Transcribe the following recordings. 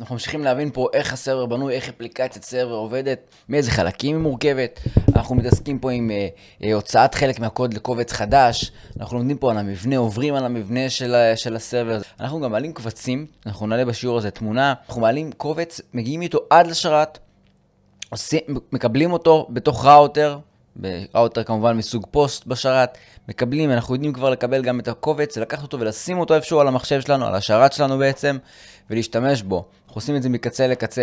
אנחנו ממשיכים להבין פה איך הסרבר בנוי, איך אפליקציית סרבר עובדת, מאיזה חלקים היא מורכבת. אנחנו מתעסקים פה עם אה, אה הוצאת חלק מהקוד לקובץ חדש. אנחנו לומדים פה על המבנה, עוברים על המבנה של, של הסרבר. אנחנו גם מעלים קבצים, אנחנו נעלה בשיעור הזה תמונה. אנחנו מעלים קובץ, מגיעים איתו עד לשרת, עושים, מקבלים אותו בתוך ראוטר, באאוטר כמובן מסוג פוסט בשרת, מקבלים, אנחנו יודעים כבר לקבל גם את הקובץ, לקחת אותו ולשים אותו איפשהו על המחשב שלנו, על השרת שלנו בעצם, ולהשתמש בו. אנחנו עושים את זה מקצה לקצה.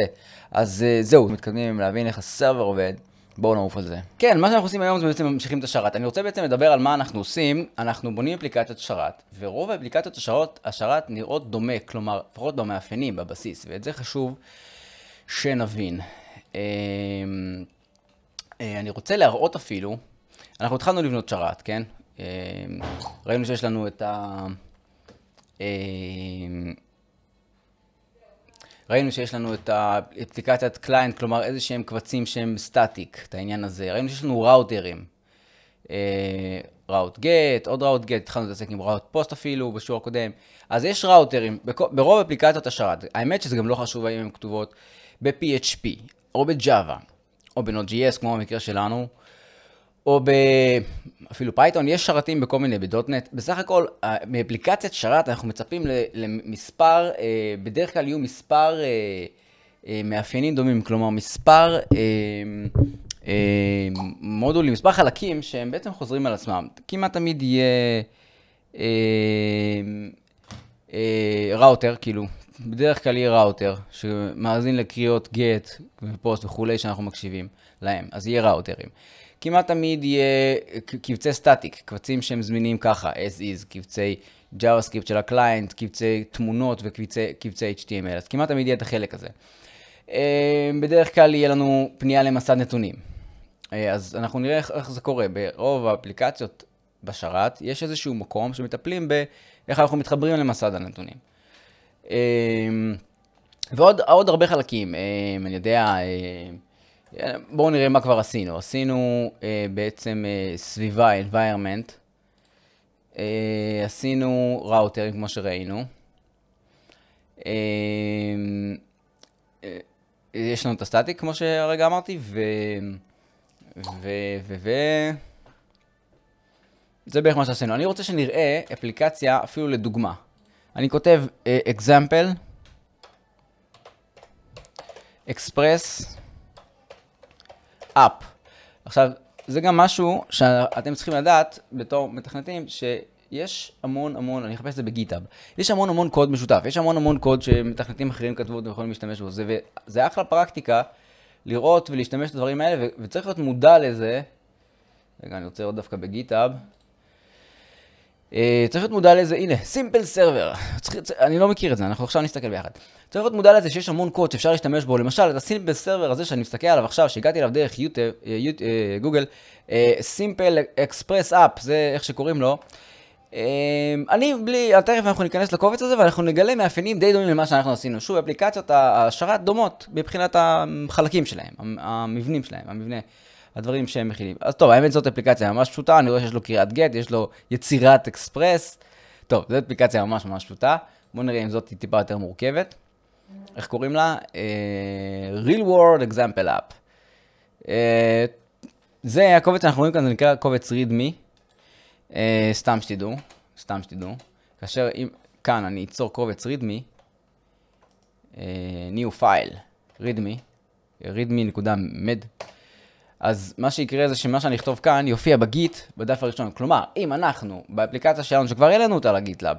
אז אה, זהו, מתקדמים להבין איך הסרבר עובד. בואו נעוף על זה. כן, מה שאנחנו עושים היום זה בעצם ממשיכים את השרת. אני רוצה בעצם לדבר על מה אנחנו עושים. אנחנו בונים אפליקציות שרת, ורוב האפליקציות השרת, השרת נראות דומה, כלומר, לפחות במאפיינים, בבסיס, ואת זה חשוב שנבין. אמ, אה, אני רוצה להראות אפילו, אנחנו התחלנו לבנות שרת, כן? אה, ראינו שיש לנו את ה... אה, ראינו שיש לנו את האפליקציית קליינט, כלומר איזה שהם קבצים שהם סטטיק, את העניין הזה. ראינו שיש לנו ראוטרים. ראוט גט, עוד ראוט גט, התחלנו להתעסק עם ראוט פוסט אפילו בשיעור הקודם. אז יש ראוטרים ברוב אפליקציות השרת. האמת שזה גם לא חשוב האם הן כתובות ב-PHP או ב-Java או ב-Node.js, כמו במקרה שלנו, או ב... אפילו פייתון, יש שרתים בכל מיני, בדוטנט. בסך הכל, מאפליקציית שרת אנחנו מצפים למספר, אה, בדרך כלל יהיו מספר אה, אה, מאפיינים דומים, כלומר מספר מודולים, מספר חלקים שהם בעצם חוזרים על עצמם. כמעט תמיד יהיה ראוטר, כאילו, בדרך כלל יהיה ראוטר, שמאזין לקריאות גט ופוסט וכולי שאנחנו מקשיבים להם, אז יהיה ראוטרים. כמעט תמיד יהיה קבצי סטטיק, קבצים שהם זמינים ככה, as is, קבצי JavaScript של הקליינט, קבצי תמונות וקבצי HTML, אז כמעט תמיד יהיה את החלק הזה. אה, בדרך כלל יהיה לנו פנייה למסד נתונים. אה, אז אנחנו נראה איך, איך זה קורה. ברוב האפליקציות בשרת יש איזשהו מקום שמטפלים באיך אנחנו מתחברים למסד הנתונים. אמ, ועוד הרבה חלקים, אמ, אני יודע, אמ, בואו נראה מה כבר עשינו. עשינו אה, בעצם אה, סביבה, environment, אה, עשינו ראוטרים כמו שראינו. יש לנו את הסטטיק, כמו שהרגע אמרתי, ו... ו... ו... ו... זה בערך מה שעשינו. אני רוצה שנראה אפליקציה, אפילו לדוגמה. אני כותב uh, example, express, up. עכשיו, זה גם משהו שאתם צריכים לדעת בתור מתכנתים, שיש המון המון, אני אחפש את זה בגיטאב, יש המון המון קוד משותף, יש המון המון קוד שמתכנתים אחרים כתבו ואתם יכולים להשתמש בו, זה, זה אחלה פרקטיקה לראות ולהשתמש בדברים האלה, ו- וצריך להיות מודע לזה. רגע, אני רוצה לראות דווקא בגיטאב. אה, צריך להיות מודע לזה, הנה, סימפל סרבר. אני לא מכיר את זה, אנחנו עכשיו נסתכל ביחד. צריך להיות מודע לזה שיש המון קוד שאפשר להשתמש בו, למשל, את הסימפל סרבר הזה שאני מסתכל עליו עכשיו, שהגעתי אליו דרך אה, אה, גוגל, סימפל אקספרס אפ, זה איך שקוראים לו. אני בלי, תכף אנחנו ניכנס לקובץ הזה ואנחנו נגלה מאפיינים די דומים למה שאנחנו עשינו. שוב, אפליקציות השרת דומות מבחינת החלקים שלהם, המבנים שלהם, המבנה. הדברים שהם מכילים. אז טוב, האמת זאת אפליקציה ממש פשוטה, אני רואה שיש לו קריאת גט, יש לו יצירת אקספרס. טוב, זו אפליקציה ממש ממש פשוטה. בואו נראה אם זאת היא טיפה יותר מורכבת. איך קוראים לה? Uh, real World Example App. Uh, זה הקובץ שאנחנו רואים כאן, זה נקרא קובץ readme. Uh, אה, סתם שתדעו, סתם שתדעו. כאשר אם כאן אני אצור קובץ readme, uh, new file, readme, readme.med. אז מה שיקרה זה שמה שאני אכתוב כאן יופיע בגיט בדף הראשון. כלומר, אם אנחנו, באפליקציה שלנו, שכבר העלינו אותה לגיטלאב,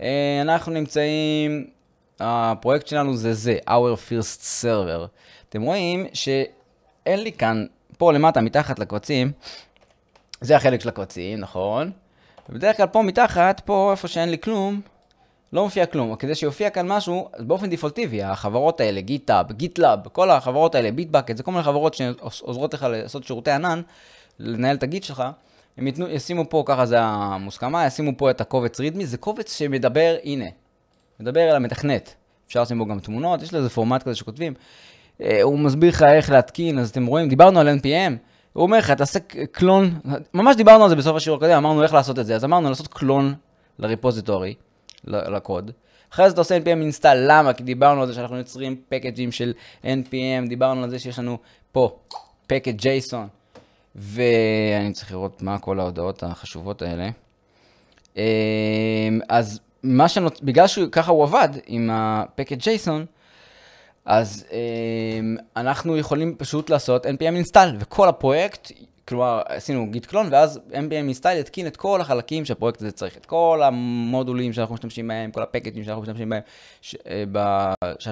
אה, אנחנו נמצאים, הפרויקט שלנו זה זה, our first server. אתם רואים שאין לי כאן, פה למטה, מתחת לקבצים, זה החלק של הקבצים, נכון? ובדרך כלל פה מתחת, פה איפה שאין לי כלום, לא מופיע כלום. כדי שיופיע כאן משהו, אז באופן דפולטיבי, החברות האלה, גיטאב, גיטלאב, כל החברות האלה, ביטבקט, זה כל מיני חברות שעוזרות לך לעשות שירותי ענן, לנהל את הגיט שלך. הם יתנו, ישימו פה, ככה זה המוסכמה, ישימו פה את הקובץ רידמי, זה קובץ שמדבר, הנה, מדבר אל המתכנת. אפשר לשים בו גם תמונות, יש לזה פורמט כזה שכותבים. אה, הוא מסביר לך איך להתקין, אז אתם רואים, דיברנו על NPM, הוא אומר לך, תעשה קלון, ממש דיברנו על זה בסוף השיעור הקודם, אמרנו איך לעשות את זה, אז אמרנו לעשות קלון לריפוזיטורי. לקוד. אחרי זה אתה עושה npm install, למה? כי דיברנו על זה שאנחנו יוצרים פקג'ים של npm, דיברנו על זה שיש לנו פה פקד JSON, ואני צריך לראות מה כל ההודעות החשובות האלה. אמ, אז מה שנות... בגלל שככה הוא עבד עם הפקד JSON, אז אמ, אנחנו יכולים פשוט לעשות npm install, וכל הפרויקט כלומר, עשינו גיט קלון, ואז MBM מסטייל התקין את כל החלקים שהפרויקט הזה צריך, את כל המודולים שאנחנו משתמשים בהם, כל הפקטים שאנחנו משתמשים בהם, שהאפליקציה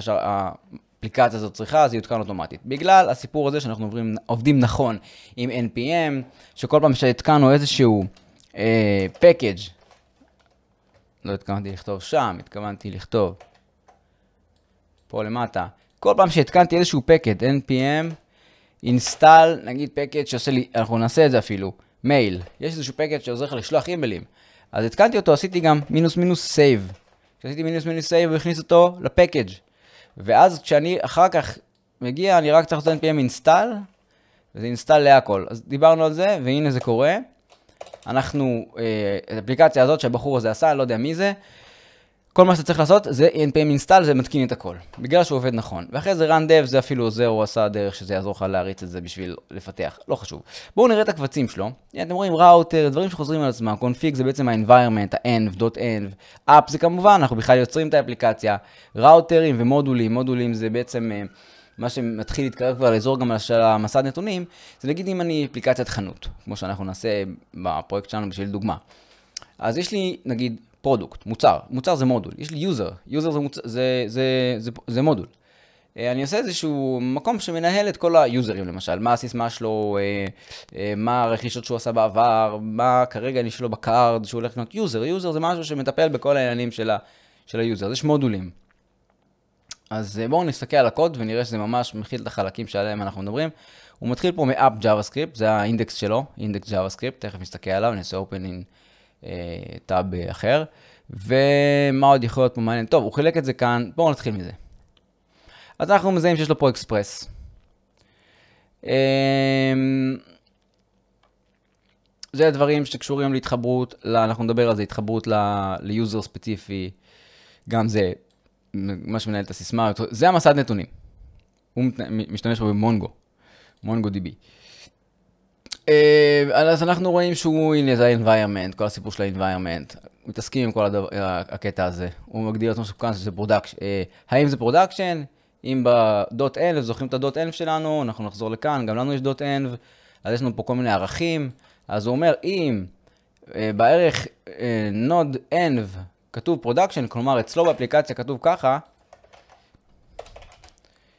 אה, הזאת צריכה, זה יותקן אוטומטית. בגלל הסיפור הזה שאנחנו עוברים, עובדים נכון עם NPM, שכל פעם שהתקנו איזשהו אה, פקאג' לא התכוונתי לכתוב שם, התכוונתי לכתוב פה למטה. כל פעם שהתקנתי איזשהו פקד, npm אינסטל, נגיד פקט שעושה לי, אנחנו נעשה את זה אפילו, מייל. יש איזשהו פקט שעוזר לך לשלוח אימיילים. אז התקנתי אותו, עשיתי גם מינוס מינוס סייב. כשעשיתי מינוס מינוס סייב, הוא הכניס אותו לפקאג'. ואז כשאני אחר כך מגיע, אני רק צריך לעשות npm אינסטל, וזה אינסטל להכל. אז דיברנו על זה, והנה זה קורה. אנחנו, אה, את האפליקציה הזאת שהבחור הזה עשה, אני לא יודע מי זה, כל מה שאתה צריך לעשות זה npm install, זה מתקין את הכל. בגלל שהוא עובד נכון. ואחרי זה run dev, זה אפילו עוזר, הוא עשה דרך שזה יעזור לך להריץ את זה בשביל לפתח. לא חשוב. בואו נראה את הקבצים שלו. אתם רואים router, דברים שחוזרים על עצמם. config זה בעצם ה-environment, ה-env, .env. app זה כמובן, אנחנו בכלל יוצרים את האפליקציה. routerים ומודולים, מודולים זה בעצם... אה, מה שמתחיל להתקרב כבר לאזור גם של המסד נתונים, זה נגיד אם אני אפליקציית חנות, כמו שאנחנו נעשה בפרויקט שלנו בשביל דוגמה. אז יש לי נגיד פרודוקט, מוצר, מוצר זה מודול, יש לי יוזר, יוזר זה, מוצ... זה, זה, זה, זה מודול. אה, אני עושה איזשהו מקום שמנהל את כל היוזרים למשל, מה הסיסמה שלו, אה, אה, מה הרכישות שהוא עשה בעבר, מה כרגע יש לו בקארד שהוא הולך לקנות יוזר, יוזר זה משהו שמטפל בכל העניינים של, ה... של היוזר, אז יש מודולים. אז בואו נסתכל על הקוד ונראה שזה ממש מכיל את החלקים שעליהם אנחנו מדברים. הוא מתחיל פה מ app JavaScript, זה האינדקס שלו, אינדקס JavaScript, תכף נסתכל עליו, נעשה open in אה, טאב אחר. ומה עוד יכול להיות פה מעניין? טוב, הוא חילק את זה כאן, בואו נתחיל מזה. אז אנחנו מזהים שיש לו פה אקספרס. אמ, זה הדברים שקשורים להתחברות, אנחנו נדבר על זה, התחברות ליוזר ספציפי, גם זה מה שמנהל את הסיסמה, זה המסד נתונים. הוא משתמש בו במונגו, מונגו דיבי. אה, אז אנחנו רואים שהוא, הנה זה ה-environment, כל הסיפור של ה-environment. מתעסקים עם כל הדבר, אה, הקטע הזה. הוא מגדיר את מה שהוא כאן שזה פרודקשן. אה, האם זה פרודקשן? אם בדוט .env, זוכרים את הדוט .env שלנו, אנחנו נחזור לכאן, גם לנו יש דוט .env, אז יש לנו פה כל מיני ערכים. אז הוא אומר, אם בערך נוד env כתוב פרודקשן, כלומר אצלו באפליקציה כתוב ככה,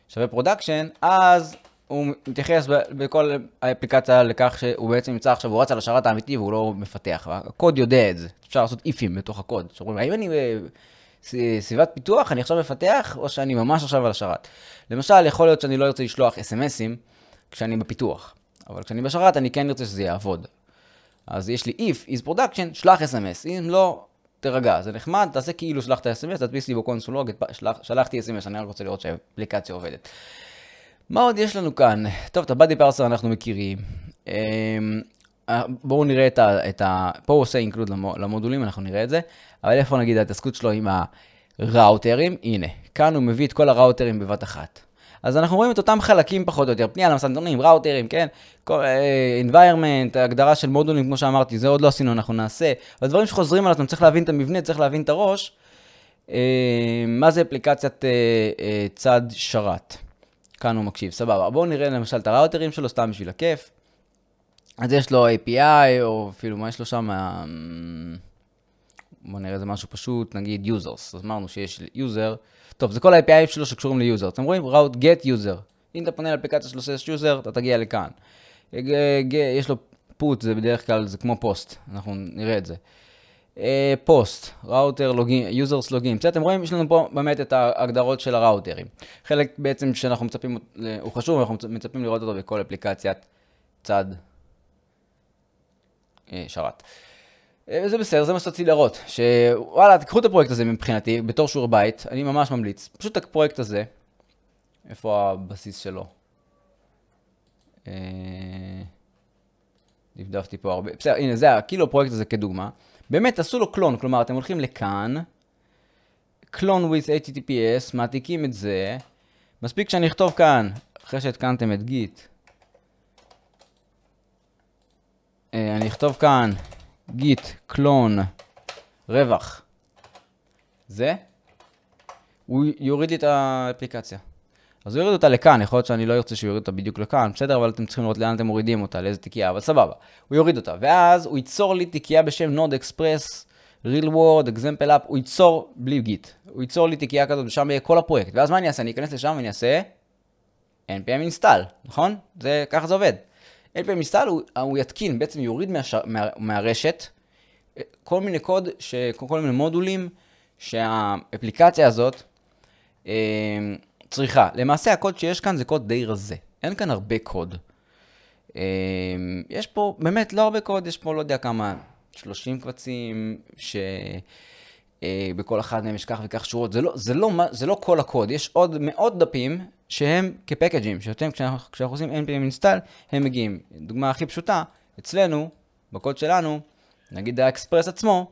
שווה פרודקשן, אז הוא מתייחס בכל האפליקציה לכך שהוא בעצם נמצא עכשיו, הוא רץ על השרת האמיתי והוא לא מפתח. הקוד יודע את זה, אפשר לעשות איפים בתוך הקוד. שאומרים, האם אני בסביבת אה, פיתוח, אני עכשיו מפתח, או שאני ממש עכשיו על השרת? למשל, יכול להיות שאני לא ארצה לשלוח אס.אם.אסים כשאני בפיתוח, אבל כשאני בשרת אני כן ארצה שזה יעבוד. אז יש לי if is production, שלח אס.אם.אס, אם לא, תרגע, זה נחמד, תעשה כאילו שלחת אס.אם.אס, תדפיס לי בקונסולוג, שלח, שלחתי אס.אם.אס, אני רק רוצה לראות שהאפליקציה עובדת. מה עוד יש לנו כאן? טוב, את הבאדי פרסר אנחנו מכירים. אמ, אה, בואו נראה את ה... את ה פה הוא עושה אינקלוד למודולים, אנחנו נראה את זה. אבל איפה נגיד ההתעסקות שלו עם הראוטרים? הנה, כאן הוא מביא את כל הראוטרים בבת אחת. אז אנחנו רואים את אותם חלקים פחות או יותר, פנייה למסנדונים, ראוטרים, כן? כל, אה, environment, הגדרה של מודולים, כמו שאמרתי, זה עוד לא עשינו, אנחנו נעשה. הדברים שחוזרים על עצמם, צריך להבין את המבנה, צריך להבין את הראש. אמ, מה זה אפליקציית אה, צד שרת? כאן הוא מקשיב, סבבה. בואו נראה למשל את הראוטרים שלו, סתם בשביל הכיף. אז יש לו API, או אפילו מה יש לו שם? אמ, בואו נראה איזה משהו פשוט, נגיד users. אז אמרנו שיש user. טוב, זה כל ה-API שלו שקשורים ל-user. אתם רואים? route get user. אם אתה פונה לאפליקציה שלו שיש user, אתה תגיע לכאן. אה, יש לו put, זה בדרך כלל, זה כמו פוסט. אנחנו נראה את זה. אה, פוסט, ראוטר לוגים, יוזרס לוגים. בסדר, אתם רואים, יש לנו פה באמת את ההגדרות של הראוטרים. חלק בעצם שאנחנו מצפים, אה, הוא חשוב, אנחנו מצפים לראות אותו בכל אפליקציית צד אה, שרת. זה בסדר, זה מה שרציתי להראות. שוואלה, תקחו את הפרויקט הזה מבחינתי, בתור שיעור בית, אני ממש ממליץ. פשוט את הפרויקט הזה, איפה הבסיס שלו? דפדפתי פה הרבה, בסדר, הנה זה, כאילו הפרויקט הזה כדוגמה. באמת, עשו לו קלון, כלומר, אתם הולכים לכאן, קלון with https, מעתיקים את זה, מספיק שאני אכתוב כאן, אחרי שהתקנתם את גיט, אה, אני אכתוב כאן גיט קלון רווח. זה, הוא יוריד לי את האפליקציה. אז הוא יוריד אותה לכאן, יכול להיות שאני לא ארצה שהוא יוריד אותה בדיוק לכאן, בסדר, אבל אתם צריכים לראות לאן אתם מורידים אותה, לאיזה תיקייה, אבל סבבה. הוא יוריד אותה, ואז הוא ייצור לי תיקייה בשם נוד אקספרס, real world, example app, הוא ייצור בלי גיט. הוא ייצור לי תיקייה כזאת, ושם יהיה כל הפרויקט. ואז מה אני אעשה? אני אכנס לשם ואני אעשה npm install, נכון? זה, ככה זה עובד. npm install הוא, הוא יתקין, בעצם יוריד מה, מה, מהרשת אה, כל מיני קוד, ש, כל מיני מודולים שהאפליקציה הזאת, אה, צריכה. למעשה הקוד שיש כאן זה קוד די רזה. אין כאן הרבה קוד. אמ, יש פה באמת לא הרבה קוד, יש פה לא יודע כמה, 30 קבצים, שבכל אה, אחד מהם יש כך וכך שורות. זה לא, זה, לא, זה לא כל הקוד, יש עוד מאות דפים שהם כפקג'ים, שאתם כשאנחנו, כשאנחנו עושים npm install, הם מגיעים. דוגמה הכי פשוטה, אצלנו, בקוד שלנו, נגיד האקספרס עצמו,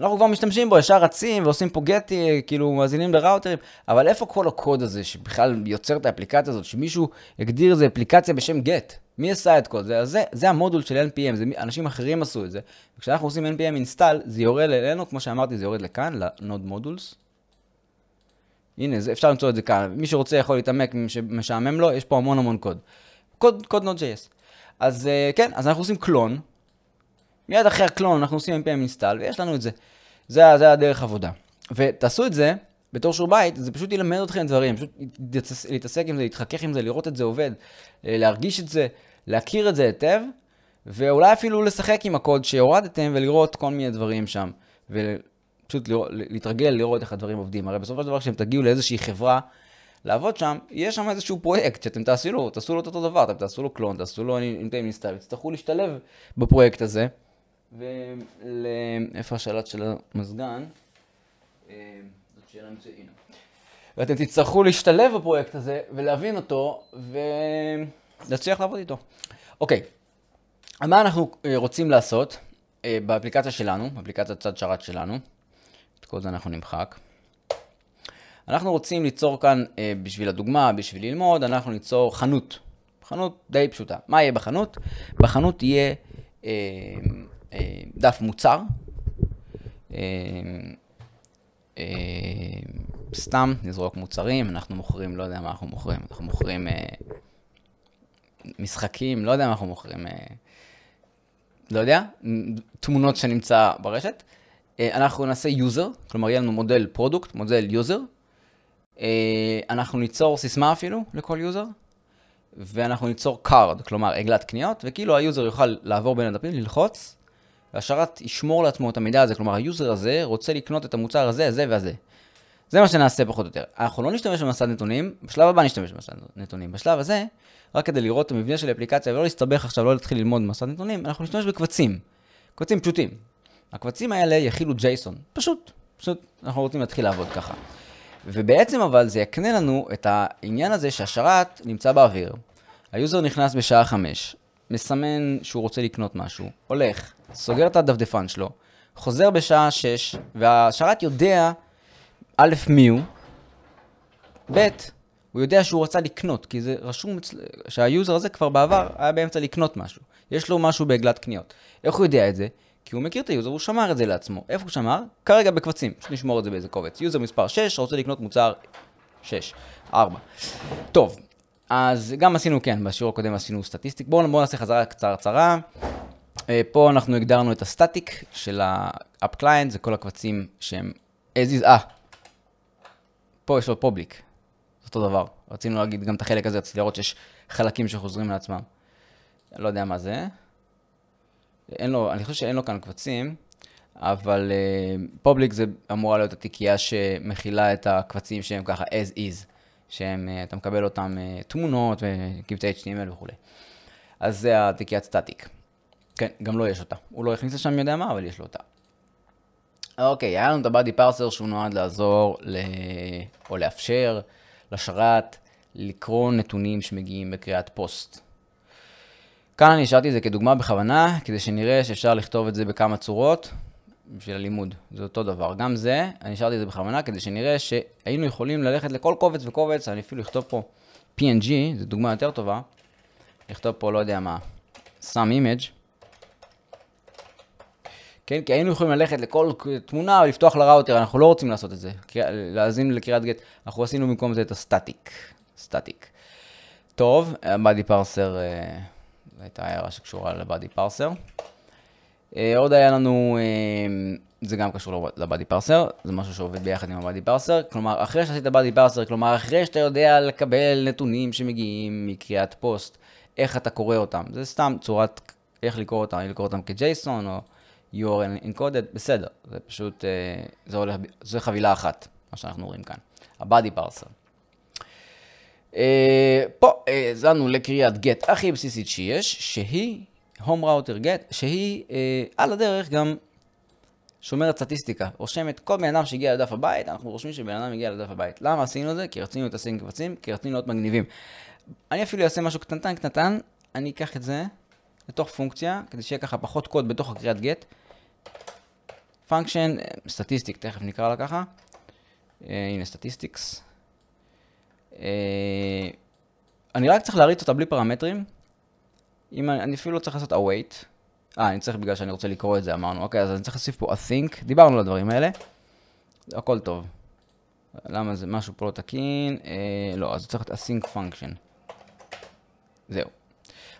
אנחנו כבר משתמשים בו, ישר רצים ועושים פה גטי, כאילו מאזינים לראוטרים, אבל איפה כל הקוד הזה שבכלל יוצר את האפליקציה הזאת, שמישהו הגדיר איזה אפליקציה בשם גט? מי עשה את כל זה? אז זה, זה המודול של NPM, זה, אנשים אחרים עשו את זה. כשאנחנו עושים NPM install, זה יורד אלינו, כמו שאמרתי, זה יורד לכאן, ל-node modules. הנה, זה, אפשר למצוא את זה כאן. מי שרוצה יכול להתעמק, מי שמשעמם לו, יש פה המון המון קוד. קוד, קוד Node.js. אז אה, כן, אז אנחנו עושים קלון, מיד אחרי הקלון אנחנו עושים npm install, ויש לנו את זה. זה, זה הדרך עבודה. ותעשו את זה בתור שיעור בית, זה פשוט ילמד אתכם דברים, פשוט להתעסק עם זה, להתחכך עם זה, לראות את זה עובד, אה, להרגיש את זה, להכיר את זה היטב, ואולי אפילו לשחק עם הקוד שהורדתם ולראות כל מיני דברים שם. ופשוט לראות, להתרגל, לראות איך הדברים עובדים. הרי בסופו של דבר כשאתם תגיעו לאיזושהי חברה, לעבוד שם, יש שם איזשהו פרויקט שאתם תעשו לו, תעשו לו את אותו דבר, אתם תעשו לו קלון, תעשו לו, אם תצטרכו להשתלב בפרויקט הזה. ולאיפה השלט של המזגן? אה, זאת שאלה מצוינת. ואתם תצטרכו להשתלב בפרויקט הזה ולהבין אותו ולהצליח לעבוד איתו. אוקיי, מה אנחנו אה, רוצים לעשות אה, באפליקציה שלנו, באפליקציה צד שרת שלנו? את כל זה אנחנו נמחק. אנחנו רוצים ליצור כאן, בשביל הדוגמה, בשביל ללמוד, אנחנו ניצור חנות. חנות די פשוטה. מה יהיה בחנות? בחנות יהיה... אה, דף מוצר. אה, אה, סתם נזרוק מוצרים, אנחנו מוכרים, לא יודע מה אנחנו מוכרים, אנחנו מוכרים משחקים, לא יודע מה אנחנו מוכרים, לא יודע, תמונות שנמצא ברשת. אנחנו נעשה יוזר, כלומר יהיה לנו מודל פרודוקט, מודל יוזר. אנחנו ניצור סיסמה אפילו לכל יוזר, ואנחנו ניצור קארד, כלומר עגלת קניות, וכאילו היוזר יוכל לעבור בין הדפים, ללחוץ, והשרת ישמור לעצמו את המידע הזה, כלומר היוזר הזה רוצה לקנות את המוצר הזה, הזה והזה. זה מה שנעשה פחות או יותר. אנחנו לא נשתמש במסד נתונים, בשלב הבא נשתמש במסד נתונים. בשלב הזה, רק כדי לראות את המבנה של האפליקציה ולא להסתבך עכשיו, לא להתחיל ללמוד במסד נתונים, אנחנו נשתמש בקבצים. קבצים פשוטים. הקבצים האלה יכילו ג'ייסון. פשוט. פשוט אנחנו רוצים להתחיל לעבוד ככה. ובעצם אבל זה יקנה לנו את העניין הזה שהשרת נמצא באוויר. היוזר נכנס בשעה 5, מסמן שהוא רוצה לקנות משהו, הולך, סוגר את הדפדפן שלו, חוזר בשעה 6, והשרת יודע, א', מי הוא, ב', הוא יודע שהוא רצה לקנות, כי זה רשום שהיוזר הזה כבר בעבר היה באמצע לקנות משהו. יש לו משהו בעגלת קניות. איך הוא יודע את זה? כי הוא מכיר את היוזר, הוא שמר את זה לעצמו. איפה הוא שמר? כרגע בקבצים, שנשמור את זה באיזה קובץ. יוזר מספר 6, רוצה לקנות מוצר 6, 4. טוב, אז גם עשינו, כן, בשיעור הקודם עשינו סטטיסטיק. בואו בוא נעשה חזרה קצרצרה. אה, פה אנחנו הגדרנו את הסטטיק של ה-up client, זה כל הקבצים שהם as is, אה, פה יש לו public, זה אותו דבר. רצינו להגיד גם את החלק הזה, רציתי לראות שיש חלקים שחוזרים לעצמם. לא יודע מה זה. אין לו, אני חושב שאין לו כאן קבצים, אבל uh, public זה אמורה להיות התיקייה שמכילה את הקבצים שהם ככה as is, שהם, uh, אתה מקבל אותם uh, תמונות וקבצי HTML וכולי. אז זה התיקיית סטטיק. כן, גם לו לא יש אותה. הוא לא הכניס לשם יודע מה, אבל יש לו אותה. אוקיי, היה לנו את הבאדי פרסר שהוא נועד לעזור ל... או לאפשר לשרת לקרוא נתונים שמגיעים בקריאת פוסט. כאן אני השארתי את זה כדוגמה בכוונה, כדי שנראה שאפשר לכתוב את זה בכמה צורות בשביל הלימוד. זה אותו דבר. גם זה, אני השארתי את זה בכוונה, כדי שנראה שהיינו יכולים ללכת לכל קובץ וקובץ, אני אפילו אכתוב פה PNG, זו דוגמה יותר טובה, לכתוב פה לא יודע מה, some image. כן? כי היינו יכולים ללכת לכל תמונה ולפתוח לראוטר, אנחנו לא רוצים לעשות את זה, להאזין לקריאת גט. אנחנו עשינו במקום זה את הסטטיק. סטטיק. טוב, הבאדי פרסר, אה, זו הייתה הערה שקשורה לבאדי פרסר. אה, עוד היה לנו, אה, זה גם קשור לבאדי פרסר, זה משהו שעובד ביחד עם הבאדי פרסר. כלומר, אחרי שעשית באדי פרסר, כלומר, אחרי שאתה יודע לקבל נתונים שמגיעים מקריאת פוסט, איך אתה קורא אותם. זה סתם צורת, איך לקרוא אותם, אני לקרוא אותם כג'ייסון או... URL encoded, בסדר, זה פשוט, אה, זה הולך, זה חבילה אחת, מה שאנחנו רואים כאן, ה-body parser. אה, פה האזנו אה, לקריאת גט הכי בסיסית שיש, שהיא home router get, שהיא על הדרך גם שומרת סטטיסטיקה, רושמת כל בן אדם שהגיע לדף הבית, אנחנו רושמים שבן אדם הגיע לדף הבית. למה עשינו את זה? כי רצינו את הסינג קבצים, כי רצינו להיות מגניבים. אני אפילו אעשה משהו קטנטן קטנטן, אני אקח את זה לתוך פונקציה, כדי שיהיה ככה פחות קוד בתוך הקריאת גט, function, סטטיסטיק, תכף נקרא לה ככה. אה, הנה סטטיסטיקס. אה, אני רק צריך להריץ אותה בלי פרמטרים. אם אני, אני אפילו לא צריך לעשות await. אה, אני צריך בגלל שאני רוצה לקרוא את זה, אמרנו. אוקיי, אז אני צריך להוסיף פה a think. דיברנו על הדברים האלה. הכל טוב. למה זה משהו פה לא תקין? אה, לא, אז צריך את a think function. זהו.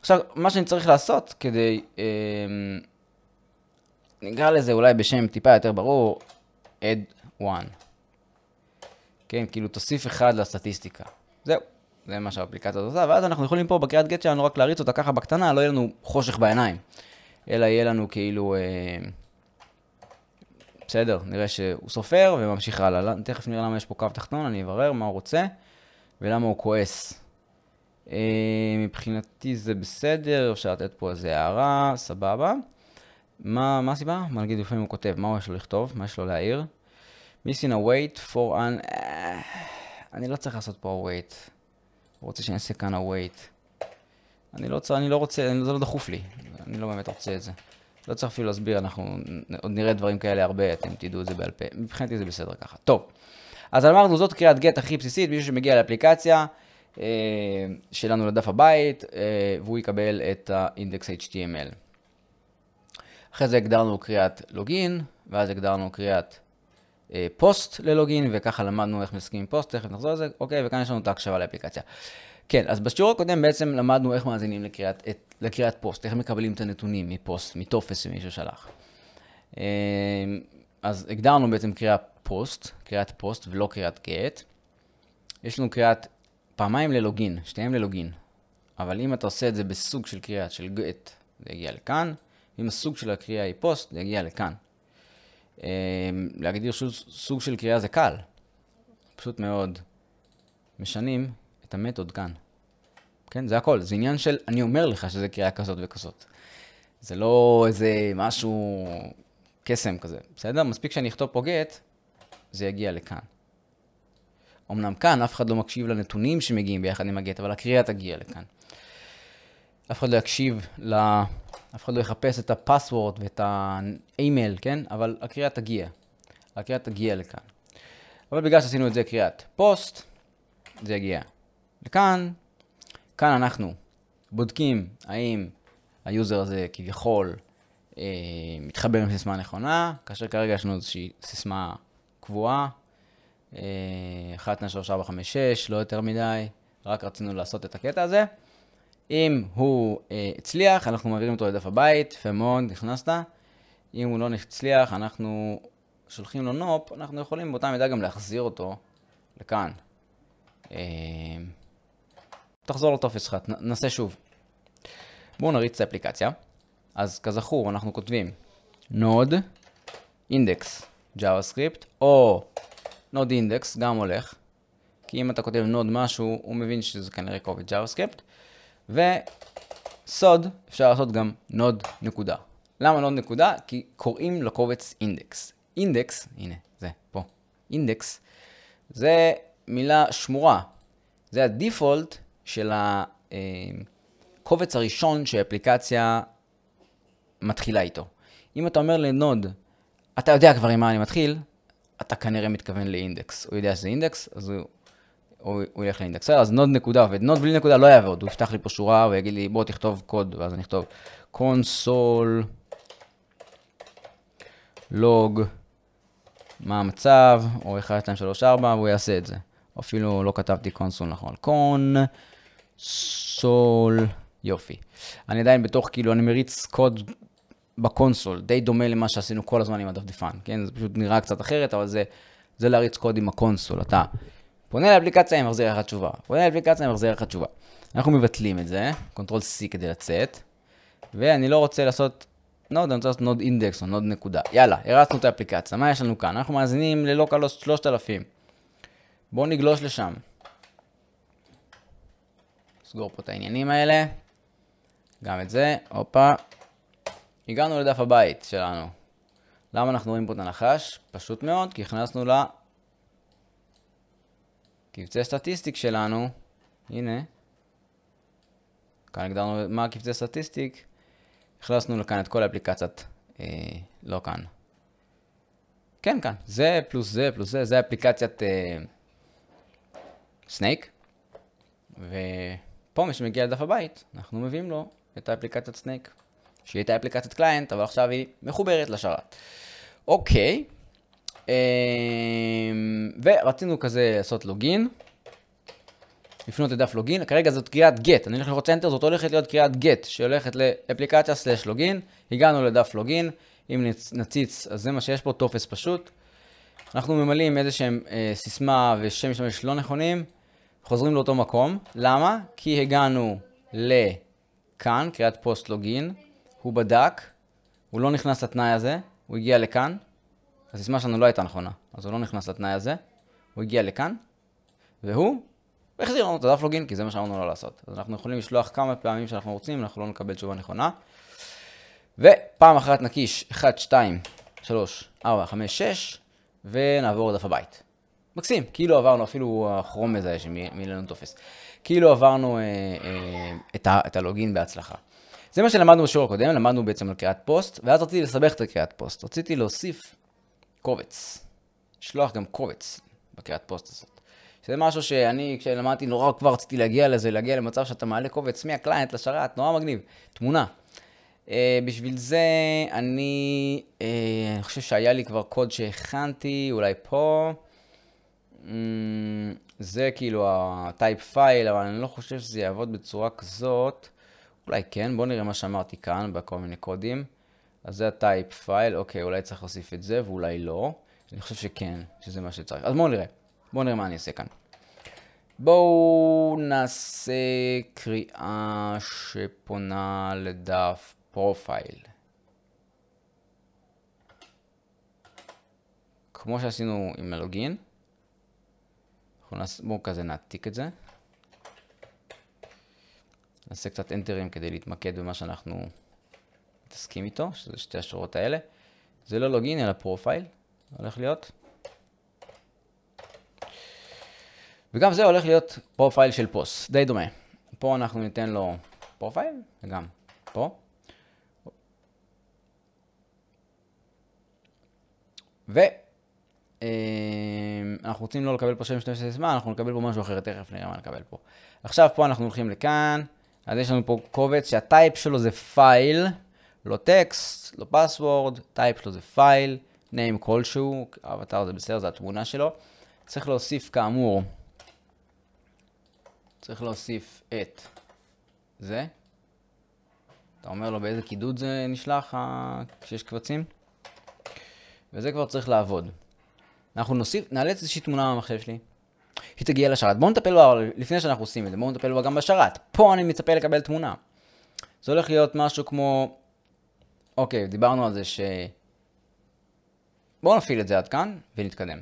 עכשיו, מה שאני צריך לעשות כדי... אה, נקרא לזה אולי בשם טיפה יותר ברור, add one. כן, כאילו תוסיף אחד לסטטיסטיקה. זהו, זה מה שהאפליקציה הזאת עושה, ואז אנחנו יכולים פה בקריאת גט שלנו רק להריץ אותה ככה בקטנה, לא יהיה לנו חושך בעיניים. אלא יהיה לנו כאילו... אה, בסדר, נראה שהוא סופר וממשיך הלאה. לא, תכף נראה למה יש פה קו תחתון, אני אברר מה הוא רוצה ולמה הוא כועס. אה, מבחינתי זה בסדר, אפשר לתת פה איזה הערה, סבבה. מה, מה הסיבה? מה נגיד לפעמים הוא כותב, מה יש לו לכתוב, מה יש לו להעיר? missing a wait for an... אה, אני לא צריך לעשות פה wait. הוא רוצה שאני אעשה כאן ה-wait. אני לא צריך, אני לא רוצה, אני, זה לא דחוף לי. אני לא באמת רוצה את זה. לא צריך אפילו להסביר, אנחנו עוד נראה דברים כאלה הרבה, אתם תדעו את זה בעל פה. מבחינתי זה בסדר ככה. טוב, אז אמרנו, זאת קריאת גט הכי בסיסית, מישהו שמגיע לאפליקציה אה, שלנו לדף הבית, אה, והוא יקבל את האינדקס HTML. אחרי זה הגדרנו קריאת לוגין, ואז הגדרנו קריאת אה, פוסט ללוגין, וככה למדנו איך מסכימים פוסט, תכף נחזור לזה, אוקיי, וכאן יש לנו את ההקשבה לאפליקציה. כן, אז בשיעור הקודם בעצם למדנו איך מאזינים לקריאת, את, לקריאת פוסט, איך מקבלים את הנתונים מפוסט, מטופס שמישהו שלח. אה, אז הגדרנו בעצם קריאת פוסט, קריאת פוסט ולא קריאת גט. יש לנו קריאת פעמיים ללוגין, שתיהם ללוגין. אבל אם אתה עושה את זה בסוג של קריאת של גט, זה יגיע לכאן. אם הסוג של הקריאה היא פוסט, זה יגיע לכאן. אמ, להגדיר שוב סוג של קריאה זה קל. פשוט מאוד משנים את המתוד כאן. כן, זה הכל. זה עניין של, אני אומר לך שזה קריאה כזאת וכזאת. זה לא איזה משהו, קסם כזה. בסדר? מספיק שאני אכתוב פה גט, זה יגיע לכאן. אמנם כאן אף אחד לא מקשיב לנתונים שמגיעים ביחד עם הגט, אבל הקריאה תגיע לכאן. אף אחד לא יקשיב ל... אף אחד לא יחפש את הפסוורד ואת האימייל, כן? אבל הקריאה תגיע. הקריאה תגיע לכאן. אבל בגלל שעשינו את זה קריאת פוסט, זה יגיע לכאן. כאן אנחנו בודקים האם היוזר הזה כביכול אה, מתחבר עם סיסמה נכונה, כאשר כרגע יש לנו איזושהי סיסמה קבועה, אה, 1, 2, 3, 4, 5, 6, לא יותר מדי, רק רצינו לעשות את הקטע הזה. אם הוא uh, הצליח, אנחנו מעבירים אותו לדף הבית, יפה מאוד, נכנסת. אם הוא לא הצליח, אנחנו שולחים לו נופ, אנחנו יכולים באותה מידה גם להחזיר אותו לכאן. Uh, תחזור לטופס שלך, נעשה שוב. בואו נריץ את האפליקציה. אז כזכור, אנחנו כותבים נוד אינדקס JavaScript, או נוד אינדקס, גם הולך. כי אם אתה כותב נוד משהו, הוא מבין שזה כנראה קובץ JavaScript. וסוד, אפשר לעשות גם נוד נקודה. למה נוד נקודה? כי קוראים לקובץ אינדקס. אינדקס, הנה, זה, פה, אינדקס, זה מילה שמורה. זה הדיפולט של הקובץ הראשון שאפליקציה מתחילה איתו. אם אתה אומר לנוד, אתה יודע כבר עם מה אני מתחיל, אתה כנראה מתכוון לאינדקס. הוא יודע שזה אינדקס, אז הוא הוא ילך לאינדקסר, אז נוד נקודה עובד. נוד בלי נקודה לא יעבוד, הוא יפתח לי פה שורה, ויגיד לי, בוא תכתוב קוד, ואז אני אכתוב קונסול, לוג, מה המצב, או 1, 2, 3, 4, והוא יעשה את זה. אפילו לא כתבתי קונסול נכון. קונסול, יופי. אני עדיין בתוך, כאילו, אני מריץ קוד בקונסול, די דומה למה שעשינו כל הזמן עם הדפדפן, כן? זה פשוט נראה קצת אחרת, אבל זה, זה להריץ קוד עם הקונסול. אתה פונה לאפליקציה, היא מחזיר לך תשובה. פונה לאפליקציה, היא מחזיר לך תשובה. אנחנו מבטלים את זה, קונטרול C כדי לצאת, ואני לא רוצה לעשות נוד, אני רוצה לעשות נוד אינדקס או נוד נקודה. יאללה, הרצנו את האפליקציה, מה יש לנו כאן? אנחנו מאזינים ללא קלוס 3,000. בואו נגלוש לשם. נסגור פה את העניינים האלה. גם את זה, הופה. הגענו לדף הבית שלנו. למה אנחנו רואים פה את הנחש? פשוט מאוד, כי הכנסנו לה קבצי סטטיסטיק שלנו, הנה, כאן הגדרנו מה קבצי סטטיסטיק, הכנסנו לכאן את כל האפליקציות, אה, לא כאן. כן, כאן, זה פלוס זה פלוס זה, זה אפליקציית אה, סנייק, ופה מי שמגיע לדף הבית, אנחנו מביאים לו את האפליקציית סנייק, שהיא הייתה אפליקציית קליינט, אבל עכשיו היא מחוברת לשרת. אוקיי. Okay. אמ, ורצינו כזה לעשות לוגין. לפנות לדף לוגין, כרגע זאת קריאת גט, אני הולך לרוץ אנטר, זאת הולכת להיות קריאת גט, שהולכת לאפליקציה סלש לוגין, הגענו לדף לוגין, אם נציץ, אז זה מה שיש פה, טופס פשוט. אנחנו ממלאים איזה שהם אה, סיסמה ושם משתמש לא נכונים, חוזרים לאותו מקום, למה? כי הגענו לכאן, קריאת פוסט לוגין, הוא בדק, הוא לא נכנס לתנאי הזה, הוא הגיע לכאן, הסיסמה שלנו לא הייתה נכונה, אז הוא לא נכנס לתנאי הזה, הוא הגיע לכאן, והוא החזיר לנו את הדף לוגין, כי זה מה שאמרנו לו לעשות. אז אנחנו יכולים לשלוח כמה פעמים שאנחנו רוצים, אנחנו לא נקבל תשובה נכונה. ופעם אחת נקיש 1, 2, 3, 4, 5, 6, ונעבור לדף הבית. מקסים, כאילו עברנו, אפילו הכרום מזהה שמילאנו טופס. כאילו עברנו אה, אה, את, ה, את הלוגין בהצלחה. זה מה שלמדנו בשיעור הקודם, למדנו בעצם על קריאת פוסט, ואז רציתי לסבך את הקריאת פוסט. רציתי להוסיף קובץ. לשלוח גם קובץ בקריאת פוסט הזאת. שזה משהו שאני, כשלמדתי, נורא כבר רציתי להגיע לזה, להגיע למצב שאתה מעלה קובץ מהקליינט לשרת, נורא מגניב. תמונה. Uh, בשביל זה אני, uh, אני חושב שהיה לי כבר קוד שהכנתי, אולי פה. Mm, זה כאילו הטייפ פייל, אבל אני לא חושב שזה יעבוד בצורה כזאת. אולי כן, בואו נראה מה שאמרתי כאן בכל מיני קודים. אז זה הטייפ פייל, אוקיי, אולי צריך להוסיף את זה ואולי לא. אני חושב שכן, שזה מה שצריך. אז בואו נראה. בואו נראה מה אני אעשה כאן. בואו נעשה קריאה שפונה לדף פרופייל. כמו שעשינו עם הלוגין. נעשה, בואו כזה נעתיק את זה. נעשה קצת אנטרים כדי להתמקד במה שאנחנו תסכים איתו, שזה שתי השורות האלה. זה לא לוגין, אלא פרופייל, הולך להיות. וגם זה הולך להיות פרופייל של פוסט, די דומה. פה אנחנו ניתן לו פרופייל, וגם פה. ואנחנו אה, רוצים לא לקבל פה שם שתי סיסמה, אנחנו נקבל פה משהו אחר, תכף נראה מה נקבל פה. עכשיו פה אנחנו הולכים לכאן, אז יש לנו פה קובץ שהטייפ שלו זה פייל. לא טקסט, לא פסוורד, טייפ שלו זה פייל, name כלשהו, האבטר זה בסדר, זה התמונה שלו. צריך להוסיף כאמור, צריך להוסיף את זה. אתה אומר לו באיזה קידוד זה נשלח כשיש קבצים, וזה כבר צריך לעבוד. אנחנו נוסיף, נאלץ איזושהי תמונה מהמחשב שלי. היא תגיע לשרת. בואו נטפל בה לפני שאנחנו עושים את זה, בואו נטפל בה גם בשרת. פה אני מצפה לקבל תמונה. זה הולך להיות משהו כמו אוקיי, דיברנו על זה ש... בואו נפעיל את זה עד כאן ונתקדם.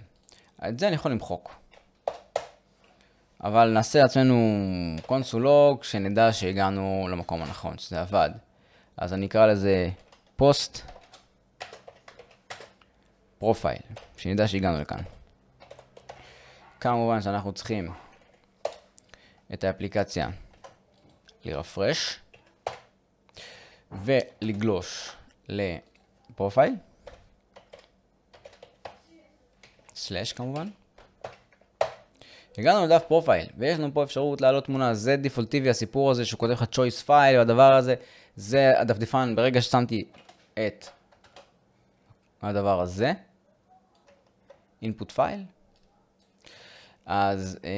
את זה אני יכול למחוק. אבל נעשה לעצמנו קונסולוג, שנדע שהגענו למקום הנכון, שזה עבד. אז אני אקרא לזה פוסט פרופייל, שנדע שהגענו לכאן. כמובן שאנחנו צריכים את האפליקציה לרפרש ולגלוש לפרופייל, סלאש כמובן. הגענו לדף פרופייל, ויש לנו פה אפשרות להעלות תמונה, זה דפולטיבי הסיפור הזה שהוא כותב לך choice file, הדבר הזה, זה הדפדפן, ברגע ששמתי את הדבר הזה, input file, אז אה,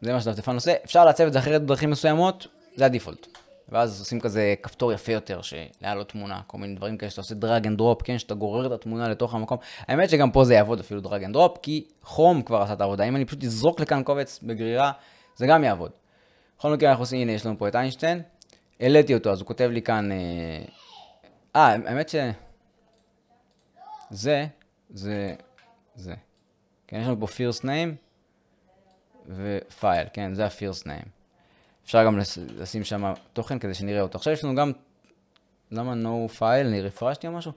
זה מה שדפדפן עושה, אפשר לעצב את זה אחרת בדרכים מסוימות, זה הדיפולט. ואז עושים כזה כפתור יפה יותר, שלהעלות תמונה, כל מיני דברים כאלה שאתה עושה דרג אנד דרופ, כן, שאתה גורר את התמונה לתוך המקום. האמת שגם פה זה יעבוד אפילו דרג אנד דרופ, כי חום כבר עשה את העבודה. אם אני פשוט אזרוק לכאן קובץ בגרירה, זה גם יעבוד. בכל מקרה אנחנו עושים, הנה, יש לנו פה את איינשטיין, העליתי אותו, אז הוא כותב לי כאן... אה, אה האמת ש... זה, זה, זה. כן, יש לנו פה first ניים ופייל, כן, זה ה ניים. אפשר גם לשים שם תוכן כדי שנראה אותו. עכשיו יש לנו גם, למה no file? אני רפרשתי או משהו?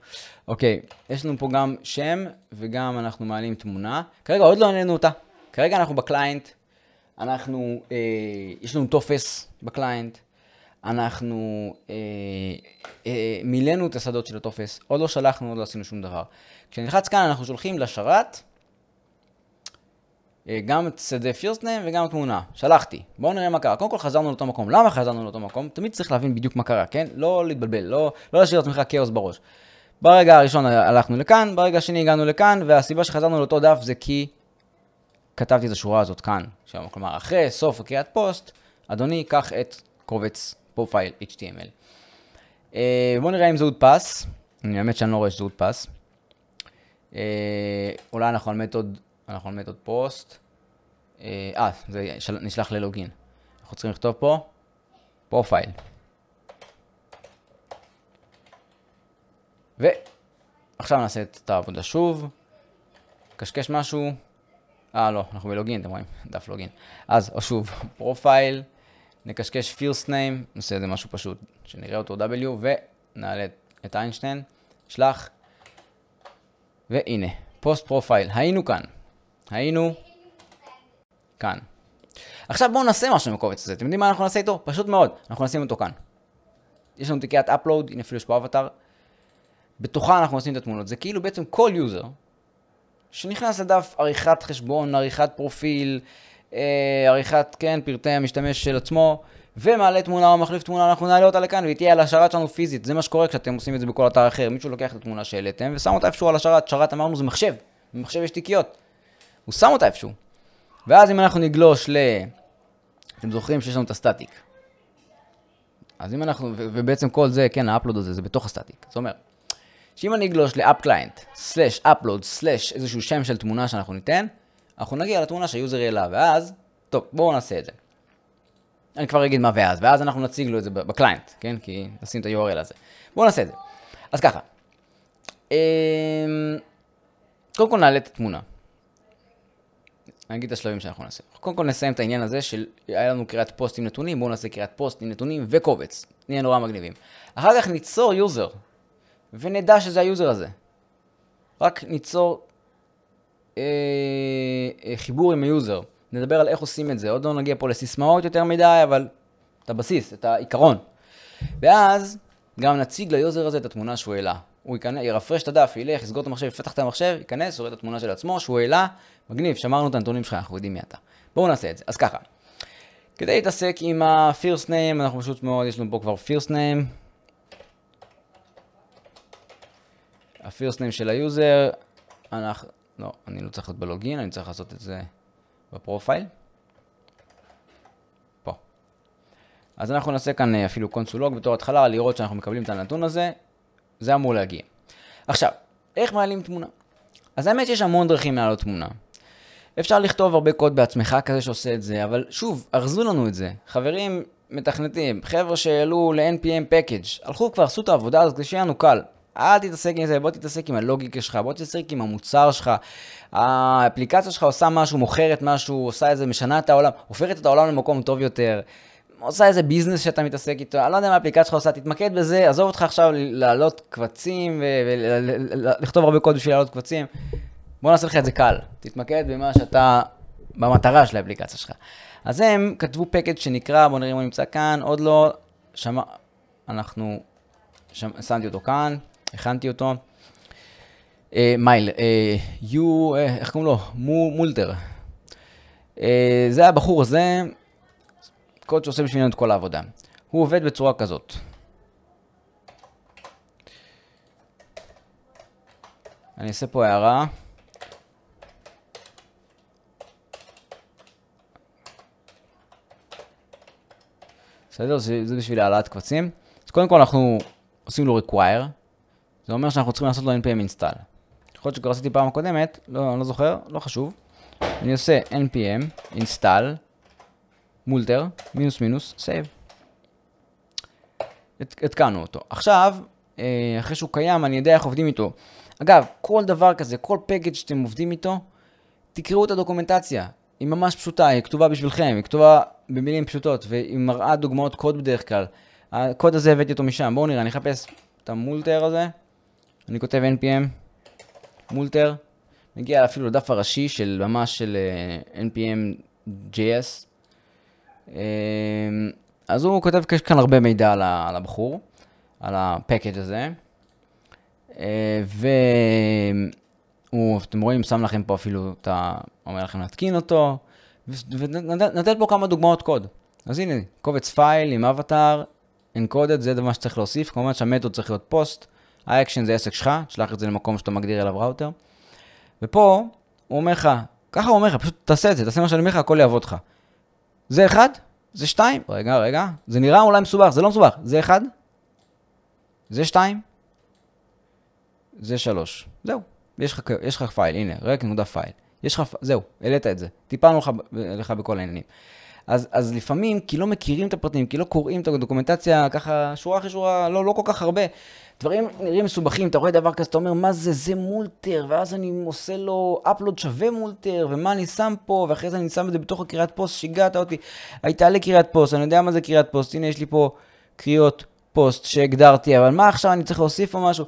אוקיי, יש לנו פה גם שם, וגם אנחנו מעלים תמונה. כרגע עוד לא העלינו אותה. כרגע אנחנו בקליינט, אנחנו, אה, יש לנו טופס בקליינט, אנחנו אה, אה, מילאנו את השדות של הטופס, עוד לא שלחנו, עוד לא עשינו שום דבר. כשנלחץ כאן אנחנו שולחים לשרת, אה, גם את שדה פירסט ניים וגם תמונה. שלחתי. בואו נראה מה קרה. קודם כל חזרנו לאותו מקום. למה חזרנו לאותו מקום? תמיד צריך להבין בדיוק מה קרה, כן? לא להתבלבל, לא, לא להשאיר לעצמך כאוס בראש. ברגע הראשון הלכנו לכאן, ברגע השני הגענו לכאן, והסיבה שחזרנו לאותו דף זה כי כתבתי את השורה הזאת כאן. שם, כלומר, אחרי סוף הקריאת פוסט, אדוני, קח את קובץ פרופייל HTML. אה, בואו נראה אם זה הודפס. אני באמת שאני לא רואה שזה הודפס. אה, אולי אנחנו נלמד עוד... אנחנו על עוד פוסט. אה, אה זה של... נשלח ללוגין. אנחנו צריכים לכתוב פה פרופייל. ועכשיו נעשה את העבודה שוב. קשקש משהו. אה, לא, אנחנו בלוגין, אתם רואים? דף לוגין. אז שוב, פרופייל, נקשקש פירסט ניים, נעשה איזה משהו פשוט, שנראה אותו W, ונעלה את איינשטיין, שלח, והנה, פוסט פרופייל, היינו כאן. היינו כאן. עכשיו בואו נעשה משהו עם הקובץ הזה. אתם יודעים מה אנחנו נעשה איתו? פשוט מאוד, אנחנו נשים אותו כאן. יש לנו תיקיית upload, הנה אפילו יש פה אבטאר. בתוכה אנחנו נשים את התמונות. זה כאילו בעצם כל יוזר שנכנס לדף עריכת חשבון, עריכת פרופיל, אה, עריכת, כן, פרטי המשתמש של עצמו, ומעלה תמונה או מחליף תמונה, אנחנו נעלה אותה לכאן והיא תהיה על השרת שלנו פיזית. זה מה שקורה כשאתם עושים את זה בכל אתר אחר. מישהו לוקח את התמונה שהעליתם ושם אותה איפשהו על השרת. שרת אמרנו זה מחשב. במחשב יש תיקיות. הוא שם אותה איפשהו. ואז אם אנחנו נגלוש ל... אתם זוכרים שיש לנו את הסטטיק. אז אם אנחנו, ובעצם כל זה, כן, האפלוד הזה, זה בתוך הסטטיק. זאת אומרת, שאם אני אגלוש ל-up client, slash upload, איזשהו שם של תמונה שאנחנו ניתן, אנחנו נגיע לתמונה שהיוזר העלה, ואז, טוב, בואו נעשה את זה. אני כבר אגיד מה ואז, ואז אנחנו נציג לו את זה בקליינט, כן? כי נשים את ה-URL הזה. בואו נעשה את זה. אז ככה, אמ, קודם כל נעלה את התמונה. אני אגיד את השלבים שאנחנו נעשה. קודם כל נסיים את העניין הזה של היה לנו קריאת פוסט עם נתונים, בואו נעשה קריאת פוסט עם נתונים וקובץ. נהיה נורא מגניבים. אחר כך ניצור יוזר, ונדע שזה היוזר הזה. רק ניצור אה, אה, חיבור עם היוזר. נדבר על איך עושים את זה. עוד לא נגיע פה לסיסמאות יותר מדי, אבל את הבסיס, את העיקרון. ואז גם נציג ליוזר הזה את התמונה שהוא העלה. הוא ייכנס, ירפרש את הדף, ילך, יסגור את המחשב, יפתח את המחשב, ייכנס, יורד את התמונה של עצמו, שהוא העלה, מגניב, שמרנו את הנתונים שלך, אנחנו יודעים מי אתה. בואו נעשה את זה. אז ככה, כדי להתעסק עם ה-first name, אנחנו פשוט מאוד, יש לנו פה כבר first name. ה-first name של היוזר, אנחנו, לא, אני לא צריך להיות בלוגין, אני צריך לעשות את זה בפרופייל. פה. אז אנחנו נעשה כאן אה, אפילו קונסולוג בתור התחלה, לראות שאנחנו מקבלים את הנתון הזה, זה אמור להגיע. עכשיו, איך מעלים תמונה? אז האמת שיש המון דרכים להעלות תמונה. אפשר לכתוב הרבה קוד בעצמך כזה שעושה את זה, אבל שוב, ארזו לנו את זה. חברים מתכנתים, חבר'ה שהעלו ל-NPM package, הלכו כבר, עשו את העבודה הזאת כדי שיהיה לנו קל. אל תתעסק עם זה, בוא תתעסק עם הלוגיקה שלך, בוא תתעסק עם המוצר שלך. האפליקציה שלך עושה משהו, מוכרת משהו, עושה את זה, משנה את העולם, הופכת את העולם למקום טוב יותר. עושה איזה ביזנס שאתה מתעסק איתו, אני לא יודע מה האפליקציה שלך עושה, תתמקד בזה, עזוב אותך עכשיו להעלות קבצים ולכתוב הרבה קוד בשביל להעלות קבצים. בוא נעשה לך את זה קל, תתמקד במה שאתה, במטרה של האפליקציה שלך. אז הם כתבו פקד שנקרא, בוא נראה אם הוא נמצא כאן, עוד לא, שמע, אנחנו, שמ, שמתי אותו כאן, הכנתי אותו. אה, מייל, אה, יו, אה, איך קוראים לו? מולטר. אה, זה הבחור הזה, קוד שעושה בשבילנו את כל העבודה. הוא עובד בצורה כזאת. אני אעשה פה הערה. בסדר? זה, זה בשביל העלאת קבצים. אז קודם כל אנחנו עושים לו require. זה אומר שאנחנו צריכים לעשות לו npm install. יכול להיות שכבר עשיתי פעם הקודמת, לא, אני לא זוכר, לא חשוב. אני עושה npm install מולטר, מינוס מינוס, סייב. התקנו אותו. עכשיו, אה, אחרי שהוא קיים, אני יודע איך עובדים איתו. אגב, כל דבר כזה, כל פקאג' שאתם עובדים איתו, תקראו את הדוקומנטציה. היא ממש פשוטה, היא כתובה בשבילכם, היא כתובה במילים פשוטות, והיא מראה דוגמאות קוד בדרך כלל. הקוד הזה הבאתי אותו משם, בואו נראה, אני אחפש את המולטר הזה, אני כותב npm, מולטר, מגיע אפילו לדף הראשי של ממש של uh, אה, npm.js, אמ, אז הוא כותב, יש כאן הרבה מידע על הבחור, על הפקאג' הזה. אה, והוא, אתם רואים, שם לכם פה אפילו את ה... אומר לכם להתקין אותו, ונתת פה כמה דוגמאות קוד. אז הנה, קובץ פייל עם אבטאר, אנקודד, זה מה שצריך להוסיף. כמובן שהמתוד צריך להיות פוסט, האקשן זה עסק שלך, תשלח את זה למקום שאתה מגדיר אליו ראוטר. ופה, הוא אומר לך, ככה הוא אומר לך, פשוט תעשה את זה, תעשה מה שאני אומר לך, הכל יעבוד לך. זה אחד, זה שתיים, רגע, רגע, זה נראה אולי מסובך, זה לא מסובך, זה אחד, זה שתיים, זה שלוש. זהו, יש לך, יש לך פייל, הנה, רק נקודה פייל. יש לך, זהו, העלית את זה. טיפלנו לך, לך בכל העניינים. אז, אז לפעמים, כי לא מכירים את הפרטים, כי לא קוראים את הדוקומנטציה, ככה שורה אחרי שורה, לא, לא כל כך הרבה. דברים נראים מסובכים, אתה רואה דבר כזה, אתה אומר, מה זה, זה מולטר, ואז אני עושה לו אפלוד שווה מולטר, ומה אני שם פה, ואחרי זה אני שם את זה בתוך הקריאת פוסט, שיגעת אותי. הייתה לי קריאת פוסט, אני יודע מה זה קריאת פוסט, הנה יש לי פה קריאות פוסט שהגדרתי, אבל מה עכשיו אני צריך להוסיף או משהו?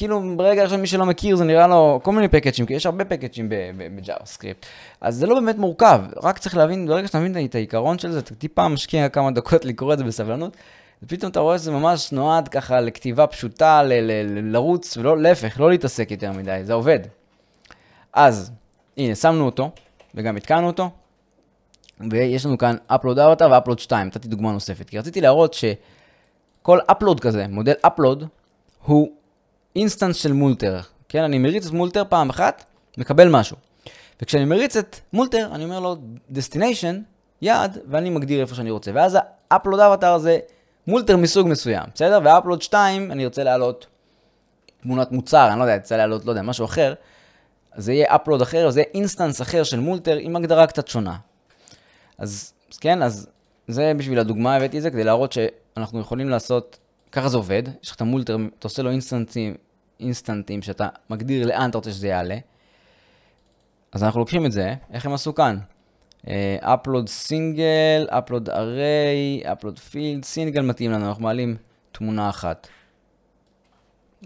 כאילו ברגע הראשון מי שלא מכיר זה נראה לו כל מיני פקאג'ים, כי יש הרבה פקאג'ים בג'אווה סקריפט. אז זה לא באמת מורכב, רק צריך להבין, ברגע שאתה מבין את העיקרון של זה, אתה טיפה משקיע כמה דקות לקרוא את זה בסבלנות, ופתאום אתה רואה שזה ממש נועד ככה לכתיבה פשוטה, לרוץ, ולא, להפך, לא להתעסק יותר מדי, זה עובד. אז, הנה, שמנו אותו, וגם התקנו אותו, ויש לנו כאן upload avatar ו-upload 2, נתתי דוגמה נוספת, כי רציתי להראות שכל upload כזה, מודל upload, הוא אינסטנס של מולטר. כן, אני מריץ את מולטר פעם אחת, מקבל משהו. וכשאני מריץ את מולטר, אני אומר לו destination, יעד, ואני מגדיר איפה שאני רוצה. ואז ה-upload avatar זה מולטר מסוג מסוים, בסדר? ו upload 2, אני רוצה להעלות תמונת מוצר, אני לא יודע, אני רוצה להעלות, לא יודע, משהו אחר. זה יהיה upload אחר, זה יהיה אינסטנס אחר של מולטר עם הגדרה קצת שונה. אז כן, אז זה בשביל הדוגמה הבאתי את זה כדי להראות שאנחנו יכולים לעשות ככה זה עובד, יש לך את המולטרם, אתה עושה לו אינסטנטים, אינסטנטים שאתה מגדיר לאן אתה רוצה שזה יעלה. אז אנחנו לוקחים את זה, איך הם עשו כאן? אה, upload סינגל, upload array, upload field, סינגל מתאים לנו, אנחנו מעלים תמונה אחת.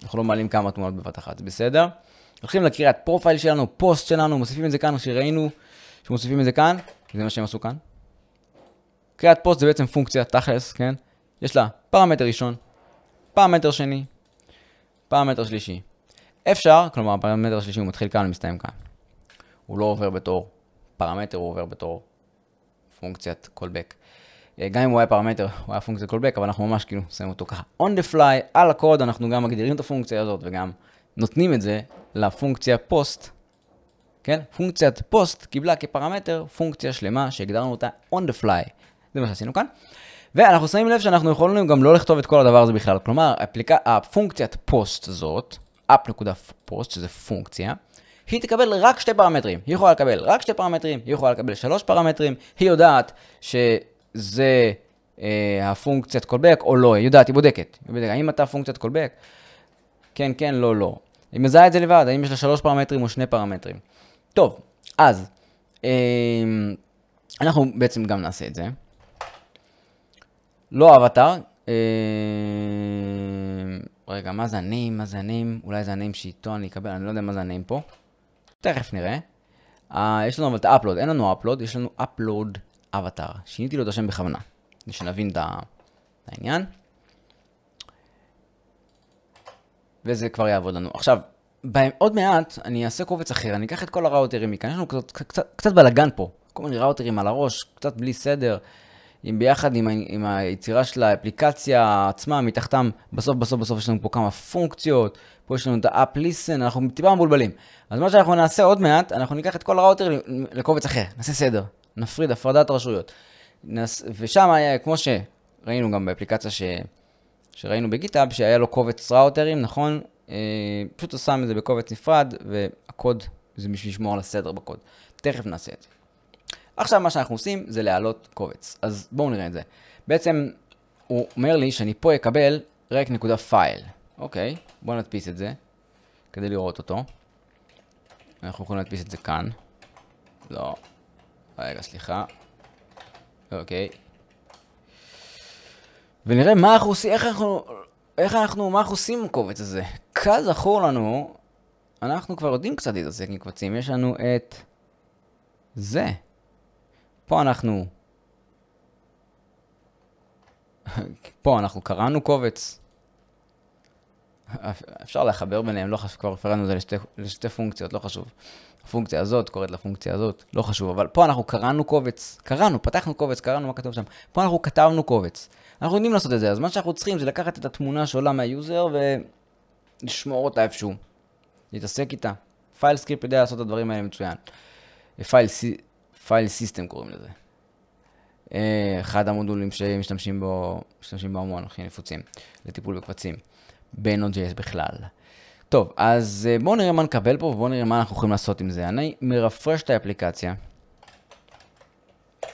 אנחנו לא מעלים כמה תמונות בבת אחת, בסדר? הולכים לקריאת פרופייל שלנו, פוסט שלנו, מוסיפים את זה כאן, שראינו שמוסיפים את זה כאן, זה מה שהם עשו כאן. קריאת פוסט זה בעצם פונקציה, תכלס, כן? יש לה פרמטר ראשון, פרמטר שני, פרמטר שלישי. אפשר, כלומר הפרמטר השלישי הוא מתחיל כאן ומסתיים כאן. הוא לא עובר בתור פרמטר, הוא עובר בתור פונקציית קולבק. אה, גם אם הוא היה פרמטר, הוא היה פונקציית קולבק, אבל אנחנו ממש כאילו שמים אותו ככה on the fly, על הקוד, אנחנו גם מגדירים את הפונקציה הזאת וגם נותנים את זה לפונקציה פוסט, כן? פונקציית פוסט קיבלה כפרמטר פונקציה שלמה שהגדרנו אותה on the fly. זה מה שעשינו כאן. ואנחנו שמים לב שאנחנו יכולים גם לא לכתוב את כל הדבר הזה בכלל. כלומר, אפליקה, הפונקציית פוסט הזאת, up.post, שזה פונקציה, היא תקבל רק שתי פרמטרים. היא יכולה לקבל רק שתי פרמטרים, היא יכולה לקבל שלוש פרמטרים, היא יודעת שזה אה, הפונקציית קולבק או לא, היא יודעת, היא בודקת. היא בודקת, האם אתה פונקציית קולבק? כן, כן, לא, לא. היא מזהה את זה לבד, האם יש לה שלוש פרמטרים או שני פרמטרים. טוב, אז, אה, אנחנו בעצם גם נעשה את זה. לא אבטאר. אה, רגע, מה זה הניים? מה זה הניים? אולי זה הניים שאיתו אני אקבל, אני לא יודע מה זה הניים פה. תכף נראה. אה, יש לנו אבל את האפלוד, אין לנו אפלוד, יש לנו אפלוד אבטאר. שיניתי לו את השם בכוונה, כדי שנבין את העניין. וזה כבר יעבוד לנו. עכשיו, עוד מעט אני אעשה קובץ אחר, אני אקח את כל הראוטרים מכאן, יש לנו קצת, קצת, קצת בלאגן פה. כל מיני ראוטרים על הראש, קצת בלי סדר. עם ביחד עם, עם היצירה של האפליקציה עצמה, מתחתם, בסוף בסוף בסוף יש לנו פה כמה פונקציות, פה יש לנו את האפ ליסן, אנחנו טיפה מבולבלים. אז מה שאנחנו נעשה עוד מעט, אנחנו ניקח את כל הראוטר לקובץ אחר, נעשה סדר, נפריד הפרדת רשויות. נס... ושם, היה, כמו שראינו גם באפליקציה ש... שראינו בגיטאב, שהיה לו קובץ ראוטרים, נכון? אה, פשוט הוא שם את זה בקובץ נפרד, והקוד זה בשביל לשמור על הסדר בקוד. תכף נעשה את זה. עכשיו מה שאנחנו עושים זה להעלות קובץ. אז בואו נראה את זה. בעצם הוא אומר לי שאני פה אקבל רק נקודה פייל. אוקיי, בואו נדפיס את זה כדי לראות אותו. אנחנו יכולים להדפיס את זה כאן. לא. רגע, סליחה. אוקיי. ונראה מה אנחנו עושים, איך אנחנו, איך אנחנו, מה אנחנו עושים עם הקובץ הזה. כזכור לנו, אנחנו כבר יודעים קצת להתעסק עם קבצים, יש לנו את זה. פה אנחנו... פה אנחנו קראנו קובץ. אפשר לחבר ביניהם, לא חשוב, כבר הפרענו את זה לשתי, לשתי פונקציות, לא חשוב. הפונקציה הזאת קוראת לפונקציה הזאת, לא חשוב, אבל פה אנחנו קראנו קובץ, קראנו, פתחנו קובץ, קראנו מה כתוב שם, פה אנחנו כתבנו קובץ. אנחנו יודעים לעשות את זה, אז מה שאנחנו צריכים זה לקחת את התמונה שעולה מהיוזר ולשמור אותה איפשהו, להתעסק איתה. פייל סקריפט יודע לעשות את הדברים האלה מצוין. פייל פייל סיסטם קוראים לזה. אה, אחד המודולים שמשתמשים בו, משתמשים בו המון, הכי נפוצים, לטיפול בקבצים, ב-Node.js בכלל. טוב, אז אה, בואו נראה מה נקבל פה ובואו נראה מה אנחנו יכולים לעשות עם זה. אני מרפרש את האפליקציה,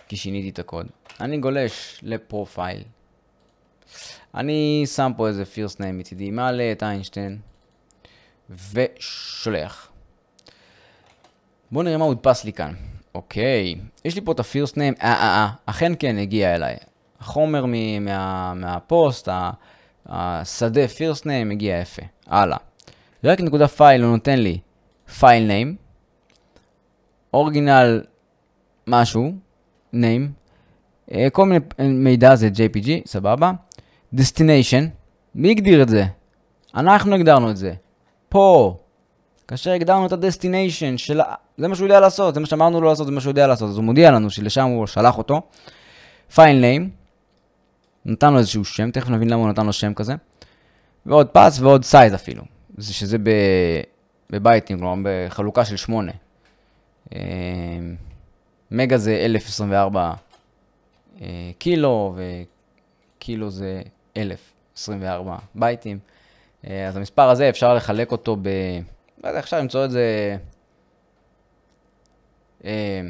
כי שיניתי את הקוד. אני גולש לפרופייל. אני שם פה איזה first name מצידי, מעלה את איינשטיין, ושולח. בואו נראה מה הודפס לי כאן. אוקיי, יש לי פה את הפירסט ניים, אה, אה, אה, אכן כן הגיע אליי. החומר מ- מה- מהפוסט, השדה פירסט ניים הגיע יפה. הלאה. רק נקודה פייל הוא נותן לי פייל ניים, אורגינל משהו, ניים, אה, כל מיני מידע זה JPG, סבבה. דסטיניישן, מי הגדיר את זה? אנחנו הגדרנו את זה. פה כאשר הגדרנו את הדסטיניישן של... זה מה שהוא יודע לעשות, זה מה שאמרנו לו לעשות, זה מה שהוא יודע לעשות. אז הוא מודיע לנו שלשם הוא שלח אותו. פייל ניים, נתן לו איזשהו שם, תכף נבין למה הוא נתן לו שם כזה. ועוד פס ועוד סייז אפילו. זה שזה ב... בבייטים, כלומר בחלוקה של 8. אמ, מגה זה 1024 אה, קילו, וקילו זה 1024 בייטים. אה, אז המספר הזה אפשר לחלק אותו ב... לא יודע, אפשר למצוא את זה... אה,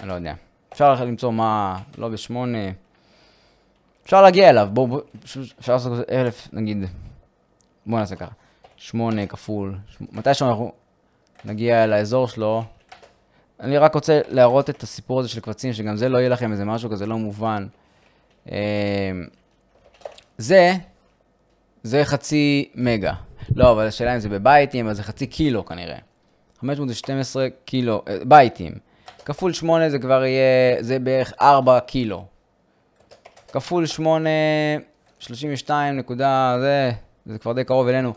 אני לא יודע. אפשר למצוא מה... לא בשמונה... אפשר להגיע אליו, בואו... אפשר לעשות אלף, נגיד... בואו נעשה ככה. שמונה כפול... שמ... מתי שאנחנו נגיע לאזור שלו... אני רק רוצה להראות את הסיפור הזה של קבצים, שגם זה לא יהיה לכם איזה משהו כזה לא מובן. אה, זה זה חצי מגה. לא, אבל השאלה אם זה בבייטים, אז זה חצי קילו כנראה. 500 זה 12 קילו, אה, בייטים. כפול 8 זה כבר יהיה, זה בערך 4 קילו. כפול 8, 32 נקודה, זה, זה כבר די קרוב אלינו.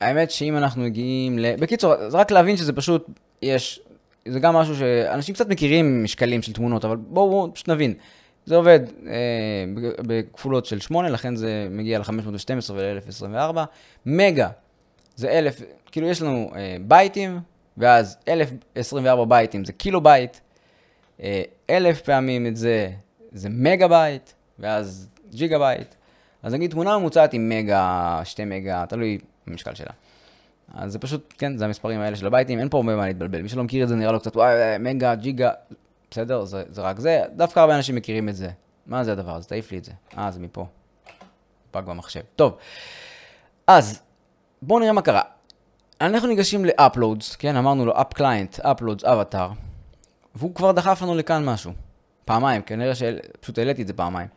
האמת שאם אנחנו מגיעים ל... בקיצור, זה רק להבין שזה פשוט, יש, זה גם משהו שאנשים קצת מכירים משקלים של תמונות, אבל בואו בוא, פשוט נבין. זה עובד אה, בכפולות של 8, לכן זה מגיע ל-512 ול-1024. מגה זה 1,000, כאילו יש לנו אה, בייטים, ואז 1,024 בייטים זה קילו בייט, אה, אלף פעמים את זה, זה מגה בייט, ואז ג'יגה בייט. אז נגיד תמונה ממוצעת עם מגה, 2 מגה, תלוי במשקל שלה. אז זה פשוט, כן, זה המספרים האלה של הבייטים, אין פה הרבה מה להתבלבל. מי שלא מכיר את זה נראה לו קצת, וואי, מגה, ג'יגה, בסדר? זה, זה רק זה. דווקא הרבה אנשים מכירים את זה. מה זה הדבר הזה? תעיף לי את זה. אה, זה מפה. פג במחשב. טוב, אז בואו נראה מה קרה. אנחנו ניגשים ל-uploads, כן? אמרנו לו App client, uploads, avatar, והוא כבר דחף לנו לכאן משהו. פעמיים, כנראה כן? שפשוט העליתי את זה פעמיים.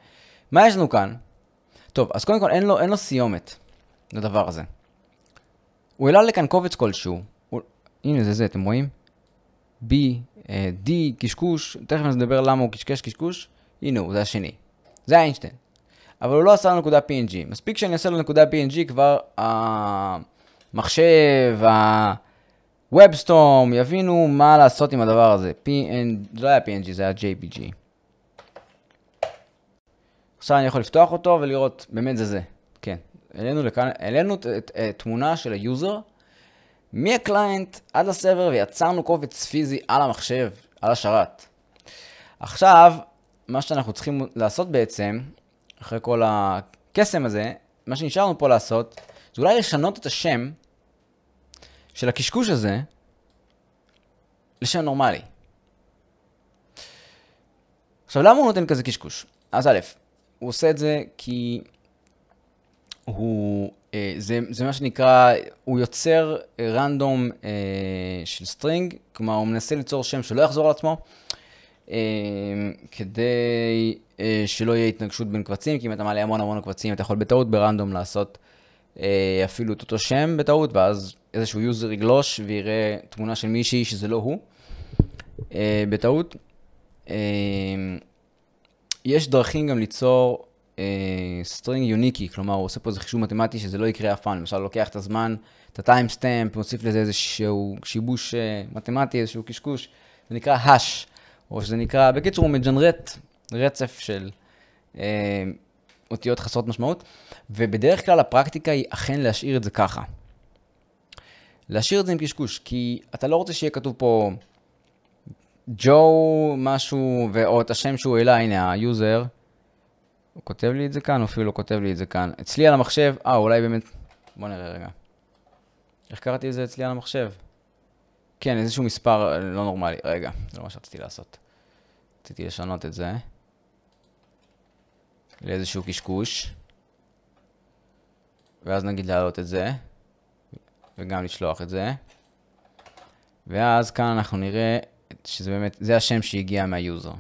מה יש לנו כאן? טוב, אז קודם כל אין לו, אין לו סיומת לדבר הזה. הוא העלה לכאן קובץ כלשהו. הוא... הנה זה זה, אתם רואים? b אה, D, קשקוש, תכף נדבר למה הוא קשקש קשקוש, הנה הוא, זה השני. זה איינשטיין. אבל הוא לא עשה לו נקודה PNG. מספיק שאני אעשה לו נקודה PNG, כבר המחשב, ה-WebStorm, יבינו מה לעשות עם הדבר הזה. PNG, זה לא היה PNG, זה היה JPG. עכשיו אני יכול לפתוח אותו ולראות, באמת זה זה. כן, העלינו, את העלינו ת, תמונה של היוזר. מהקליינט עד לסבר ויצרנו קובץ פיזי על המחשב, על השרת. עכשיו, מה שאנחנו צריכים לעשות בעצם, אחרי כל הקסם הזה, מה שנשארנו פה לעשות, זה אולי לשנות את השם של הקשקוש הזה לשם נורמלי. עכשיו, למה הוא נותן כזה קשקוש? אז א', הוא עושה את זה כי הוא אה, זה, זה מה שנקרא, הוא יוצר רנדום אה, uh, אה, של סטרינג, כלומר הוא מנסה ליצור שם שלא יחזור על עצמו, uh, כדי uh, שלא יהיה התנגשות בין קבצים, כי אם אתה מעלה המון המון קבצים, אתה יכול בטעות ברנדום לעשות uh, אפילו את אותו שם בטעות, ואז איזשהו יוזר יגלוש ויראה תמונה של מישהי שזה לא הוא, uh, בטעות. Uh, יש דרכים גם ליצור סטרינג אה, יוניקי, כלומר הוא עושה פה איזה חישוב מתמטי שזה לא יקרה אף פעם, למשל לוקח את הזמן, את הטיימסטמפ, מוסיף לזה איזשהו שיבוש uh, מתמטי, איזשהו קשקוש, זה נקרא הש, או שזה נקרא, בקיצור הוא מג'נרט רצף של uh, אותיות חסרות משמעות, ובדרך כלל הפרקטיקה היא אכן להשאיר את זה ככה. להשאיר את זה עם קשקוש, כי אתה לא רוצה שיהיה כתוב פה ג'ו משהו, או את השם שהוא העלה, הנה היוזר. הוא כותב לי את זה כאן, הוא אפילו לא כותב לי את זה כאן. אצלי על המחשב, אה, אולי באמת... בוא נראה רגע. איך קראתי את זה אצלי על המחשב? כן, איזשהו מספר אה, לא נורמלי. רגע, זה לא מה שרציתי לעשות. רציתי לשנות את זה לאיזשהו קשקוש, ואז נגיד להעלות את זה, וגם לשלוח את זה, ואז כאן אנחנו נראה שזה באמת, זה השם שהגיע מהיוזר.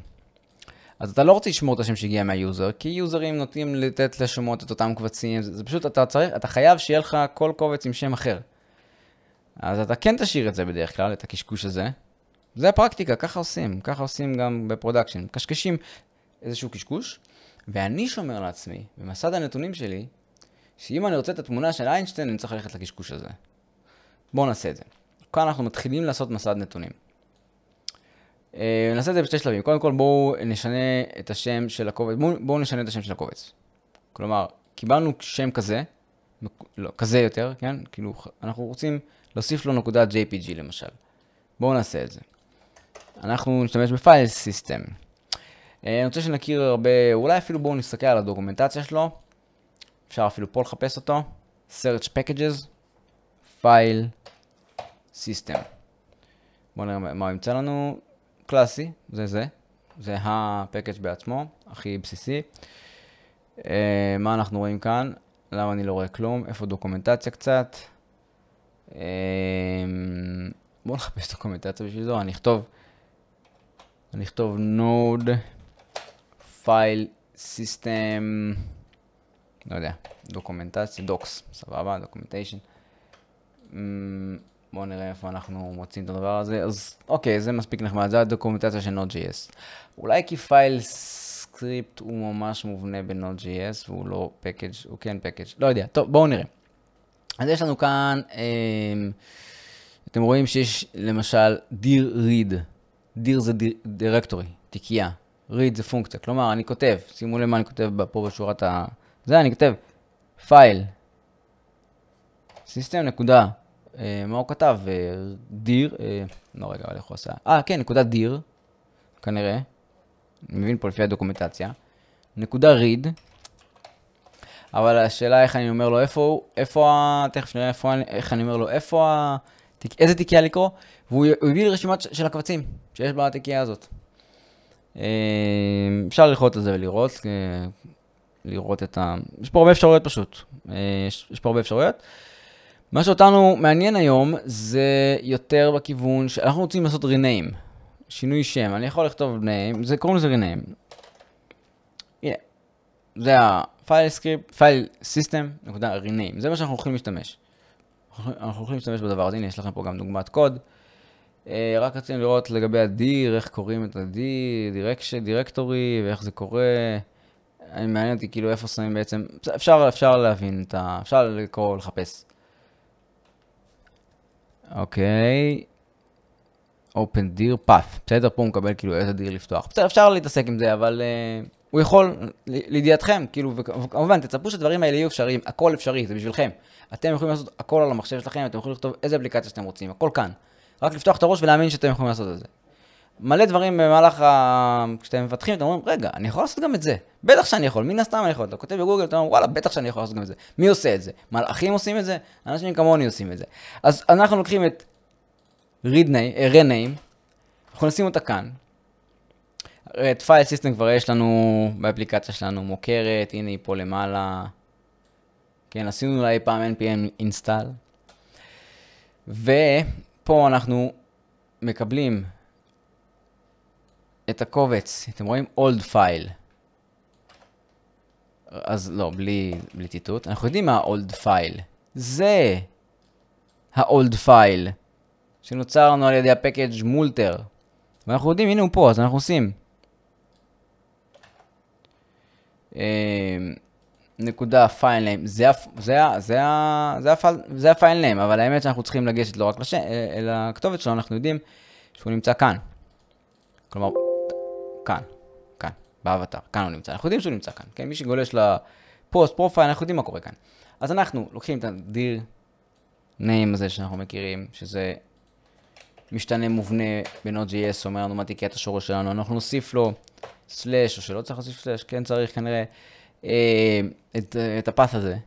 אז אתה לא רוצה לשמור את השם שהגיע מהיוזר, כי יוזרים נוטים לתת לשמות את אותם קבצים, זה, זה פשוט, אתה צריך, אתה חייב שיהיה לך כל קובץ עם שם אחר. אז אתה כן תשאיר את זה בדרך כלל, את הקשקוש הזה. זה הפרקטיקה, ככה עושים, ככה עושים גם בפרודקשן. קשקשים איזשהו קשקוש, ואני שומר לעצמי, במסד הנתונים שלי, שאם אני רוצה את התמונה של איינשטיין, אני צריך ללכת לקשקוש הזה. בואו נעשה את זה. כאן אנחנו מתחילים לעשות מסד נתונים. אה, נעשה את זה בשתי שלבים. קודם כל בואו נשנה את השם של הקובץ, בואו, בואו נשנה את השם של הקובץ. כלומר, קיבלנו שם כזה, לא, כזה יותר, כן? כאילו, אנחנו רוצים להוסיף לו נקודת JPG למשל. בואו נעשה את זה. אנחנו נשתמש בפייל סיסטם. אה, אני רוצה שנכיר הרבה, אולי אפילו בואו נסתכל על הדוקומנטציה שלו. אפשר אפילו פה לחפש אותו. search packages, file system. בואו נראה מה הוא ימצא לנו. קלאסי, זה זה. זה הפקאג' בעצמו, הכי בסיסי. Uh, מה אנחנו רואים כאן? למה אני לא רואה כלום? איפה דוקומנטציה קצת? Uh, בואו נחפש דוקומנטציה בשביל זה, אני אכתוב, אני אכתוב node file system, לא יודע, דוקומנטציה, docs, סבבה, דוקומנטיישן. אמ, mm, בואו נראה איפה אנחנו מוצאים את הדבר הזה. אז אוקיי, זה מספיק נחמד, זה הדוקומנטציה של Node.js. אולי כי פייל סקריפט הוא ממש מובנה ב-Node.js והוא לא פקאג', הוא כן פקאג', לא יודע. טוב, בואו נראה. אז יש לנו כאן, אה, אתם רואים שיש למשל דיר ריד. דיר זה דירקטורי, תיקייה. ריד זה פונקציה. כלומר, אני כותב, שימו לב מה אני כותב פה בשורת ה... זה, אני כותב פייל. סיסטם נקודה אה, מה הוא כתב? אה, דיר, אה, לא רגע, אבל איך הוא עשה? אה, כן, נקודה דיר, כנראה. אני מבין פה לפי הדוקומנטציה. נקודה ריד. אבל השאלה איך אני אומר לו איפה הוא, איפה ה... תכף נראה איפה, איך אני אומר לו איפה ה... תיק, איזה תיקייה לקרוא, והוא הביא לי רשימת של הקבצים שיש בתיקייה הזאת. אפשר ללחוץ על זה ולראות, לראות את ה... יש פה הרבה אפשרויות פשוט. יש, יש פה הרבה אפשרויות. מה שאותנו מעניין היום זה יותר בכיוון שאנחנו רוצים לעשות רינאים. שינוי שם. אני יכול לכתוב name, זה קוראים לזה rename. הנה, זה ה-file script, file system, נקודה rename, זה מה שאנחנו הולכים להשתמש. אנחנו הולכים להשתמש בדבר הזה, הנה יש לכם פה גם דוגמת קוד. אה, רק רצינו לראות לגבי ה איך קוראים את ה-dir, דירקטורי, ואיך זה קורה. אני מעניין אותי כאילו איפה שמים בעצם, אפשר, אפשר להבין, את ה... אפשר לקרוא, לחפש. אוקיי. open deer path, בסדר? פה הוא מקבל כאילו איזה דיר לפתוח. בסדר, אפשר להתעסק עם זה, אבל uh, הוא יכול, לידיעתכם, כאילו, וכמובן, תצפו שהדברים האלה יהיו אפשריים, הכל אפשרי, זה בשבילכם. אתם יכולים לעשות הכל על המחשב שלכם, אתם יכולים לכתוב איזה אפליקציה שאתם רוצים, הכל כאן. רק לפתוח את הראש ולהאמין שאתם יכולים לעשות את זה. מלא דברים במהלך ה... כשאתם מפתחים, אתם אומרים, רגע, אני יכול לעשות גם את זה. בטח שאני יכול, מן הסתם אני יכול. אתה כותב בגוגל, אתה אומר, וואלה, בטח שאני יכול לעשות גם את זה. מי עושה את זה? מלאכים עושים את זה? אנשים כמוני עושים את זה. אז אנחנו לוקחים את רניים, אה, אנחנו נשים אותה כאן. את פייל סיסטם כבר יש לנו באפליקציה שלנו מוכרת, הנה היא פה למעלה. כן, עשינו אולי פעם npm install. ופה אנחנו מקבלים את הקובץ, אתם רואים? אולד פייל. אז לא, בלי, בלי ציטוט. אנחנו יודעים מה ה-old file. זה ה-old file לנו על ידי הפקאג' מולטר. ואנחנו יודעים, הנה הוא פה, אז אנחנו עושים. אמ, נקודה פייל ניים, זה, הפייל ניים, אבל האמת שאנחנו צריכים לגשת לא רק לכתובת אה, שלו, אנחנו יודעים שהוא נמצא כאן. כלומר... כאן, כאן, באבטר, כאן הוא נמצא. אנחנו יודעים שהוא נמצא כאן, כן? מי שגולש לפוסט פרופייל, אנחנו יודעים מה קורה כאן. אז אנחנו לוקחים את הדיר name הזה שאנחנו מכירים, שזה משתנה מובנה ב-Node.js, אומר לנו מה תיקי את השורש שלנו, אנחנו נוסיף לו סלאש, או שלא צריך להוסיף סלאש, כן צריך כנראה, אה, את, את הפס הזה.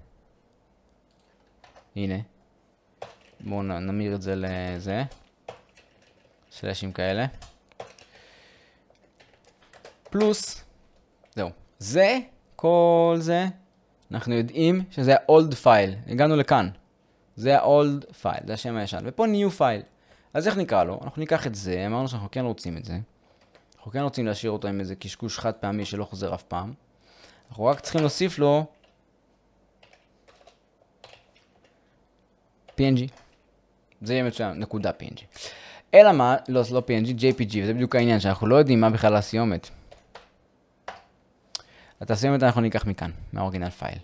הנה. בואו נמיר את זה לזה. סלאשים כאלה. פלוס, זהו. זה, כל זה, אנחנו יודעים שזה ה-old file, הגענו לכאן. זה ה-old file, זה השם הישן, ופה new file. אז איך נקרא לו? אנחנו ניקח את זה, אמרנו שאנחנו כן רוצים את זה. אנחנו כן רוצים להשאיר אותו עם איזה קשקוש חד פעמי שלא חוזר אף פעם. אנחנו רק צריכים להוסיף לו PNG. זה יהיה מצוין, נקודה PNG. אלא מה, לא, לא PNG, JPG, וזה בדיוק העניין, שאנחנו לא יודעים מה בכלל הסיומת. את הסיומת אנחנו ניקח מכאן, מהאורגינל פייל.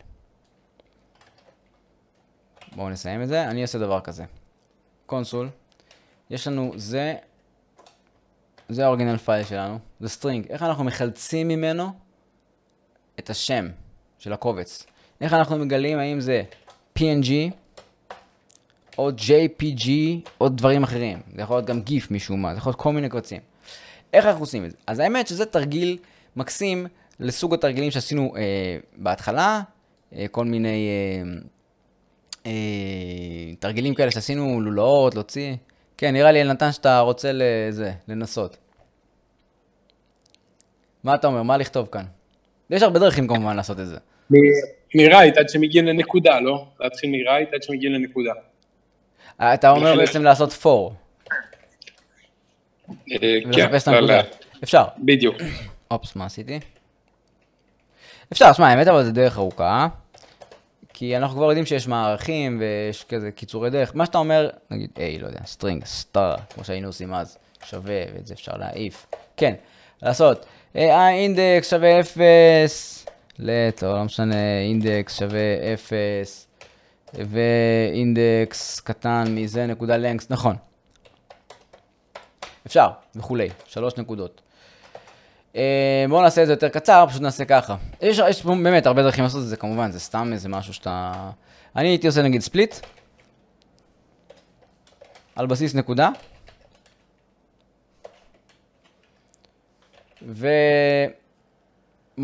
בואו נסיים את זה, אני אעשה דבר כזה. קונסול, יש לנו זה, זה האורגינל פייל שלנו, זה סטרינג. איך אנחנו מחלצים ממנו את השם של הקובץ? איך אנחנו מגלים האם זה PNG או JPG או דברים אחרים. זה יכול להיות גם GIF משום מה, זה יכול להיות כל מיני קבצים. איך אנחנו עושים את זה? אז האמת שזה תרגיל מקסים לסוג התרגילים שעשינו אה, בהתחלה, אה, כל מיני אה, אה, תרגילים כאלה שעשינו, לולאות, להוציא. כן, נראה לי, אלנתן, שאתה רוצה לזה, לנסות. מה אתה אומר? מה לכתוב כאן? יש הרבה דרכים כמובן לעשות את זה. מרייט עד שמגיעים לנקודה, לא? להתחיל מרייט עד שמגיעים לנקודה. אתה אומר בעצם לעשות פור. אה, כן, אפשר. בדיוק. אופס, מה עשיתי? אפשר, שמע, האמת אבל זה דרך ארוכה. כי אנחנו כבר יודעים שיש מערכים ויש כזה קיצורי דרך. מה שאתה אומר, נגיד, איי, לא יודע, סטרינג, סטאר, כמו שהיינו עושים אז, שווה, ואת זה אפשר להעיף. כן, לעשות. האינדקס אה, שווה 0, לט, לא, לא משנה, אינדקס שווה 0, ואינדקס קטן מזה נקודה לנקס, נכון. אפשר, וכולי, שלוש נקודות. אה, בואו נעשה את זה יותר קצר, פשוט נעשה ככה. יש, יש באמת הרבה דרכים לעשות את זה, כמובן, זה סתם איזה משהו שאתה... אני הייתי עושה נגיד ספליט, על בסיס נקודה, ובואו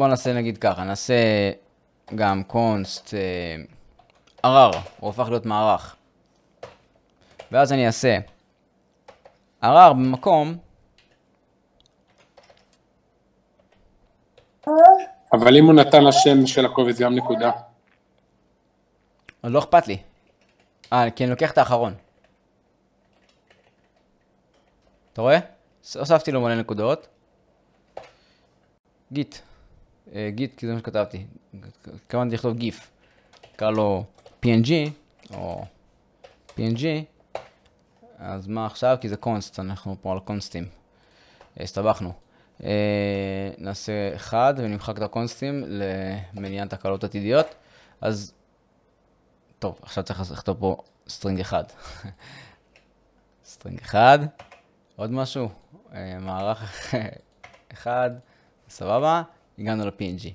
נעשה נגיד ככה, נעשה גם קונסט אה, ערר, הוא הפך להיות מערך. ואז אני אעשה ערר במקום אבל אם הוא נתן לשם של הקובץ גם נקודה. לא אכפת לי. אה, כי אני לוקח את האחרון. אתה רואה? הוספתי לו מלא נקודות. גיט. אה, גיט, כי זה מה שכתבתי. התכוונתי לכתוב גיף. נקרא לו PNG, או PNG. אז מה עכשיו? כי זה קונסט, אנחנו פה על קונסטים. אה, הסתבכנו. אה, נעשה אחד ונמחק את הקונסטים למניעת תקלות עתידיות. אז, טוב, עכשיו צריך לכתוב פה סטרינג אחד. סטרינג אחד, עוד משהו, אה, מערך אחד, סבבה, הגענו ל-PNG.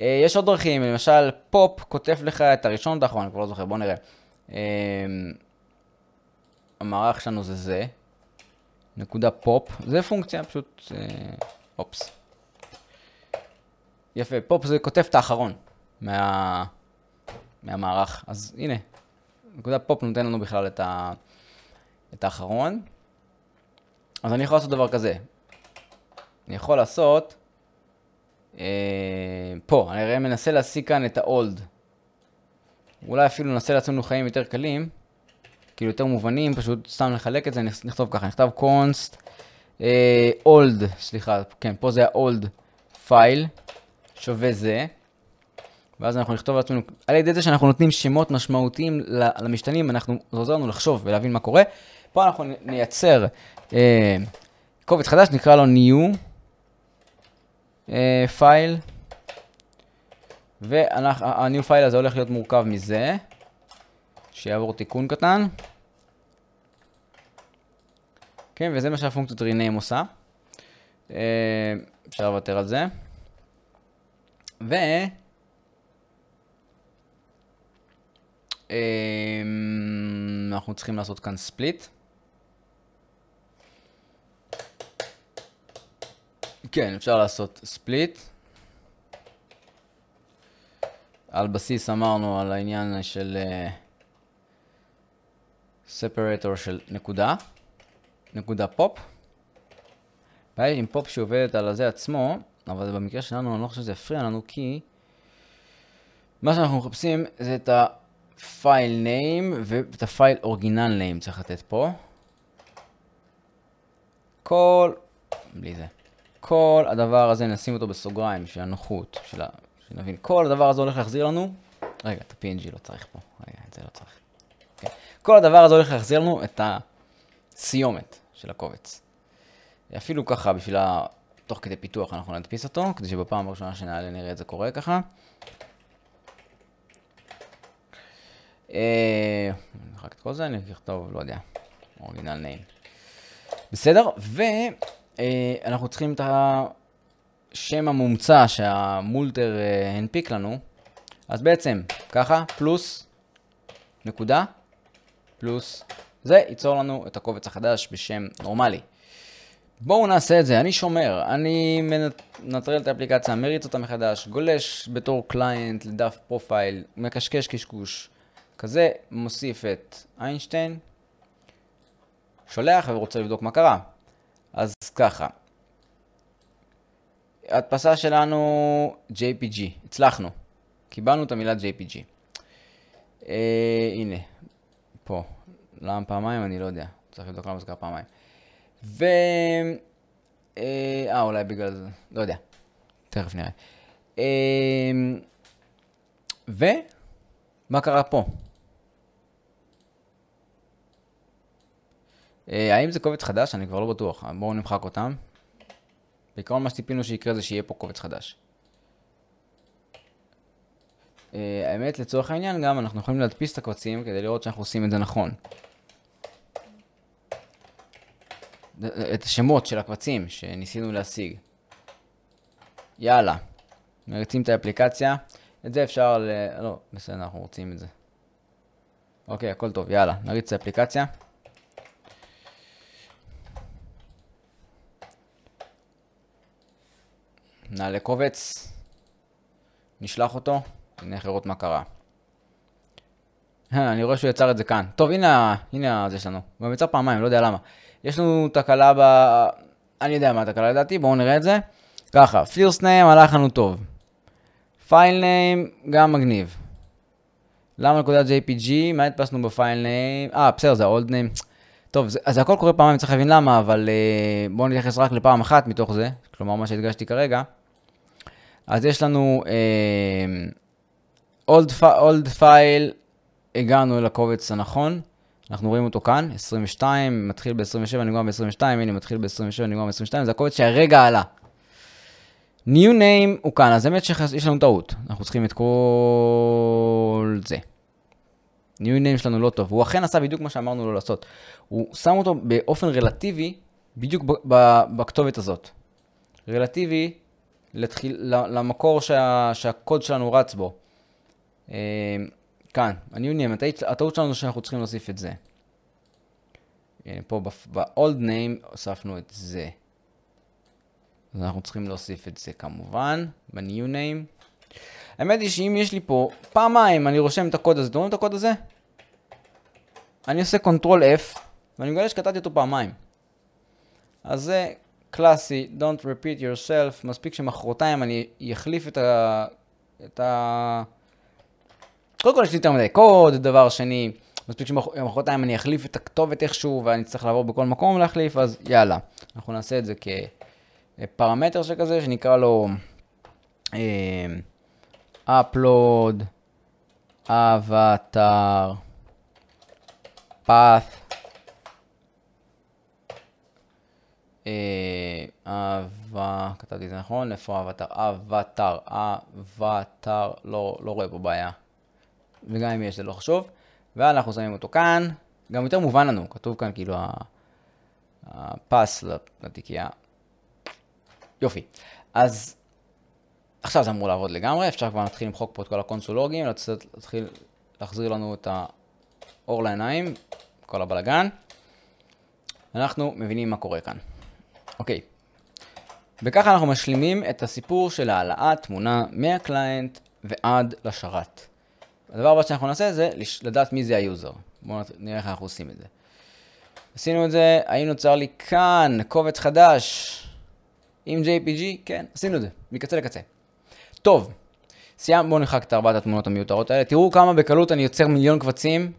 אה, יש עוד דרכים, למשל פופ כותב לך את הראשון נכון, אני כבר לא זוכר, בוא נראה. המערך שלנו זה זה, נקודה פופ, זה פונקציה פשוט, אופס. אה, יפה, פופ זה כותב את האחרון מה... מהמערך, אז הנה, נקודה פופ נותן לנו בכלל את, ה... את האחרון. אז אני יכול לעשות דבר כזה, אני יכול לעשות, אה, פה, אני מנסה להשיג כאן את ה-old. אולי אפילו נעשה לעצמנו חיים יותר קלים. כאילו יותר מובנים, פשוט סתם לחלק את זה, נכתוב ככה, נכתב const uh, old, סליחה, כן, פה זה היה old file, שווה זה, ואז אנחנו נכתוב לעצמנו, על ידי זה שאנחנו נותנים שמות משמעותיים למשתנים, אנחנו, זה עוזר לנו לחשוב ולהבין מה קורה. פה אנחנו נייצר uh, קובץ חדש, נקרא לו new אה, uh, וה-new file הזה הולך להיות מורכב מזה. שיעבור תיקון קטן. כן, וזה מה שהפונקציות rename עושה. אה, אפשר לוותר על זה. ו... אה, אנחנו צריכים לעשות כאן ספליט. כן, אפשר לעשות ספליט. על בסיס אמרנו על העניין של... Uh, ספרטור של נקודה, נקודה פופ. בעיה עם פופ שעובדת על הזה עצמו, אבל במקרה שלנו אני לא חושב שזה יפריע לנו כי מה שאנחנו מחפשים זה את ה-file name ואת ה-file אורגינל name צריך לתת פה. כל, בלי זה, כל הדבר הזה נשים אותו בסוגריים של הנוחות, של ה... שנבין, כל הדבר הזה הולך להחזיר לנו, רגע, את ה-PNG לא צריך פה, רגע, את זה לא צריך. כל הדבר הזה הולך להחזיר לנו את הסיומת של הקובץ. אפילו ככה, בשביל ה... תוך כדי פיתוח אנחנו נדפיס אותו, כדי שבפעם הראשונה שנעלה נראה את זה קורה ככה. אה, נמחק את כל זה, אני אכתוב, לא יודע, אורגינל בסדר? ואנחנו אה, צריכים את השם המומצא שהמולטר אה, הנפיק לנו. אז בעצם, ככה, פלוס, נקודה, פלוס זה ייצור לנו את הקובץ החדש בשם נורמלי. בואו נעשה את זה, אני שומר, אני מנטרל את האפליקציה, מריץ אותה מחדש, גולש בתור קליינט לדף פרופייל, מקשקש קשקוש, כזה מוסיף את איינשטיין, שולח ורוצה לבדוק מה קרה. אז ככה, הדפסה שלנו JPG, הצלחנו, קיבלנו את המילה JPG. אה, הנה, פה. למה פעמיים? אני לא יודע. צריך לבדוק למה זה קרה פעמיים. ו... אה, אה אולי בגלל זה, לא יודע. תכף נראה. אה, ו... מה קרה פה? אה, האם זה קובץ חדש? אני כבר לא בטוח. בואו נמחק אותם. בעיקרון מה שציפינו שיקרה זה שיהיה פה קובץ חדש. אה, האמת, לצורך העניין גם, אנחנו יכולים להדפיס את הקבצים כדי לראות שאנחנו עושים את זה נכון. אה, את השמות של הקבצים שניסינו להשיג. יאללה, מריצים את האפליקציה. את זה אפשר ל... לא, בסדר, אנחנו רוצים את זה. אוקיי, הכל טוב, יאללה, נריץ את האפליקציה. נעלה קובץ, נשלח אותו. נלך לראות מה קרה. אני רואה שהוא יצר את זה כאן. טוב, הנה, הנה זה שלנו. הוא גם יצר פעמיים, לא יודע למה. יש לנו תקלה ב... אני יודע מה התקלה לדעתי, בואו נראה את זה. ככה, first name הלך לנו טוב. file name גם מגניב. למה נקודת jpg, מה הדפסנו בפייל name? אה, בסדר, זה ה-old name. טוב, זה, אז הכל קורה פעמיים, צריך להבין למה, אבל uh, בואו נתייחס רק לפעם אחת מתוך זה, כלומר מה שהדגשתי כרגע. אז יש לנו... Uh, אולד פייל, הגענו לקובץ הנכון. אנחנו רואים אותו כאן, 22, מתחיל ב-27, נגמר ב-22, הנה מתחיל ב-27, נגמר ב-22, זה הקובץ שהרגע עלה. New name הוא כאן, אז האמת שיש לנו טעות, אנחנו צריכים את כל זה. New name שלנו לא טוב, הוא אכן עשה בדיוק מה שאמרנו לו לעשות. הוא שם אותו באופן רלטיבי, בדיוק בכתובת הזאת. רלטיבי לתחיל, למקור שה, שהקוד שלנו רץ בו. אמ, כאן, ה-new name, הטעות שלנו שאנחנו צריכים להוסיף את זה. הנה אה, פה ב-old name הוספנו את זה. אז אנחנו צריכים להוסיף את זה כמובן, ב-new name. האמת היא שאם יש לי פה פעמיים אני רושם את הקוד הזה, אתם רואים את הקוד הזה? אני עושה קונטרול F ואני מגלה שקטעתי אותו פעמיים. אז זה קלאסי, don't repeat yourself, מספיק שמחרתיים אני אחליף את ה... את ה... קודם כל יש לי יותר מדי קוד, דבר שני, מספיק שמחרתיים אני אחליף את הכתובת איכשהו, ואני צריך לעבור בכל מקום להחליף, אז יאללה. אנחנו נעשה את זה כפרמטר שכזה, שנקרא לו אה, upload, avatar, path, אהבה, כתבתי את זה נכון, איפה אבטר? אבטר, אבטר, לא רואה פה בעיה. וגם אם יש זה לא חשוב. ואנחנו שמים אותו כאן, גם יותר מובן לנו, כתוב כאן כאילו הפס לתיקייה. יופי. אז עכשיו זה אמור לעבוד לגמרי, אפשר כבר להתחיל למחוק פה את כל הקונסולוגים, להתחיל להחזיר לנו את האור לעיניים, כל הבלגן. אנחנו מבינים מה קורה כאן. אוקיי. וככה אנחנו משלימים את הסיפור של העלאת תמונה מהקליינט ועד לשרת. הדבר הבא שאנחנו נעשה זה לדעת מי זה היוזר. בואו נראה איך אנחנו עושים את זה. עשינו את זה, האם נוצר לי כאן קובץ חדש עם JPG? כן, עשינו את זה, מקצה לקצה. טוב, סיימנו, בואו נרחק את ארבעת התמונות המיותרות האלה. תראו כמה בקלות אני יוצר מיליון קבצים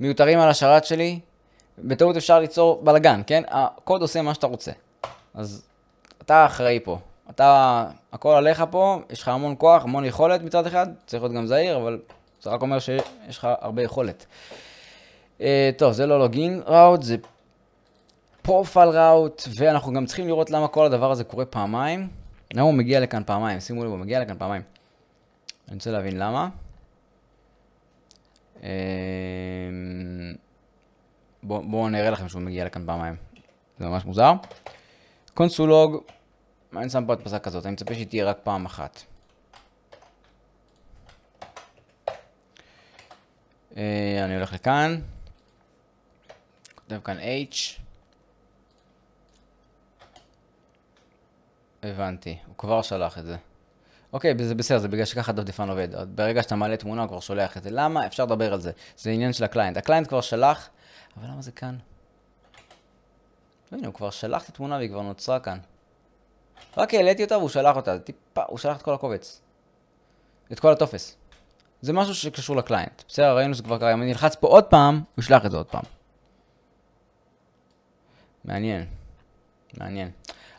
מיותרים על השרת שלי. בטעות אפשר ליצור בלאגן, כן? הקוד עושה מה שאתה רוצה. אז אתה אחראי פה. אתה, הכל עליך פה, יש לך המון כוח, המון יכולת מצד אחד, צריך להיות גם זהיר, אבל זה רק אומר שיש לך הרבה יכולת. Uh, טוב, זה לא לוגין ראוט, זה פרופל ראוט, ואנחנו גם צריכים לראות למה כל הדבר הזה קורה פעמיים. למה הוא מגיע לכאן פעמיים? שימו לב, הוא מגיע לכאן פעמיים. אני רוצה להבין למה. אה, בואו בוא נראה לכם שהוא מגיע לכאן פעמיים. זה ממש מוזר. קונסולוג, אני שם פה הדפסה כזאת, אני מצפה שהיא תהיה רק פעם אחת. אה, אני הולך לכאן, כותב כאן H. הבנתי, הוא כבר שלח את זה. אוקיי, זה בסדר, זה בגלל שככה דפדפן עובד. ברגע שאתה מעלה תמונה הוא כבר שולח את זה. למה? אפשר לדבר על זה. זה עניין של הקליינט. הקליינט כבר שלח, אבל למה זה כאן? הנה, לא הוא כבר שלח את התמונה והיא כבר נוצרה כאן. רק העליתי אותה והוא שלח אותה. טיפה, הוא שלח את כל הקובץ. את כל הטופס. זה משהו שקשור לקליינט. בסדר, ראינו שזה כבר קרה. אם אני אלחץ פה עוד פעם, הוא ישלח את זה עוד פעם. מעניין. מעניין.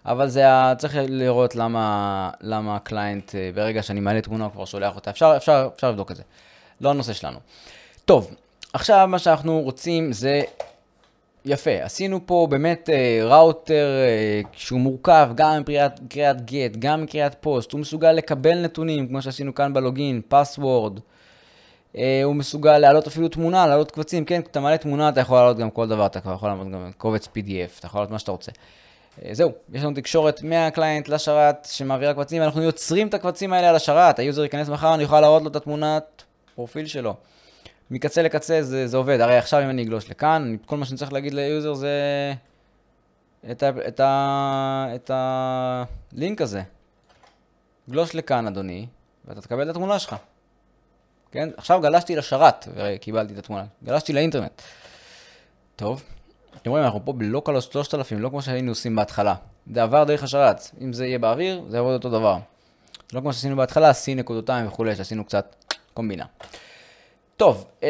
אבל זה צריך לראות למה, למה הקליינט, אה, ברגע שאני מעלה תמונה, הוא כבר שולח אותה. אפשר, אפשר, אפשר לבדוק את זה. לא הנושא שלנו. טוב, עכשיו מה שאנחנו רוצים זה יפה, עשינו פה באמת אה, ראוטר אה, שהוא מורכב גם מקריאת, גט, גם מקריאת פוסט, הוא מסוגל לקבל נתונים, כמו שעשינו כאן בלוגין, פסוורד, אה, הוא מסוגל להעלות אפילו תמונה, להעלות קבצים, כן, כשאתה מעלה תמונה אתה יכול להעלות גם כל דבר, אתה יכול להעלות גם קובץ PDF, אתה יכול להעלות מה שאתה רוצה. אה, זהו, יש לנו תקשורת מהקליינט לשרת שמעבירה קבצים, אנחנו יוצרים את הקבצים האלה על השרת, היוזר ייכנס מחר, אני אוכל להראות לו את התמונת פרופיל שלו. מקצה לקצה זה, זה עובד. הרי עכשיו אם אני אגלוש לכאן, אני, כל מה שאני צריך להגיד ליוזר זה את, ה, את, ה, את הלינק הזה. גלוש לכאן, אדוני, ואתה תקבל את התמונה שלך. כן? עכשיו גלשתי לשרת, וקיבלתי את התמונה. גלשתי לאינטרנט. טוב, אתם רואים, אנחנו פה בלוק על 3,000, לא כמו שהיינו עושים בהתחלה. זה עבר דרך השרת. אם זה יהיה באוויר, זה יעבוד אותו דבר. לא כמו שעשינו בהתחלה, C נקודותיים וכולי, שעשינו קצת קומבינה. טוב, אה,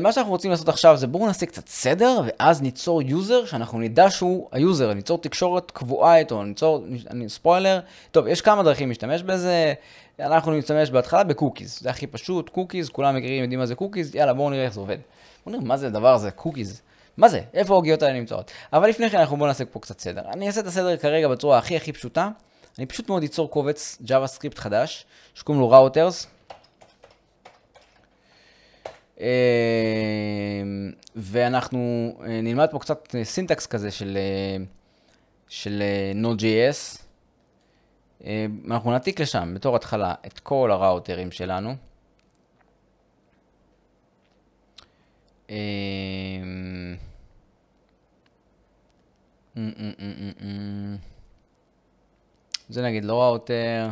מה שאנחנו רוצים לעשות עכשיו זה בואו נעשה קצת סדר, ואז ניצור יוזר שאנחנו נדע שהוא היוזר, ניצור תקשורת קבועה איתו, ניצור, אני ספוילר. טוב, יש כמה דרכים להשתמש בזה, אנחנו נשתמש בהתחלה בקוקיז, זה הכי פשוט, קוקיז, כולם מכירים, יודעים מה זה קוקיז, יאללה בואו נראה איך זה עובד. בואו נראה מה זה הדבר הזה, קוקיז. מה זה? איפה ההוגיות האלה נמצאות? אבל לפני כן אנחנו בואו נעשה פה קצת סדר. אני אעשה את הסדר כרגע בצורה הכי הכי פשוטה. אני פשוט מאוד אצור קובץ JavaScript חדש, שקוראים לו Routers, אמ, ואנחנו אה, נלמד פה קצת אה, סינטקס כזה של, אה, של Node.js. אנחנו נעתיק לשם בתור התחלה את כל הראוטרים שלנו. אמ, אמ, זה נגיד לא ראוטר.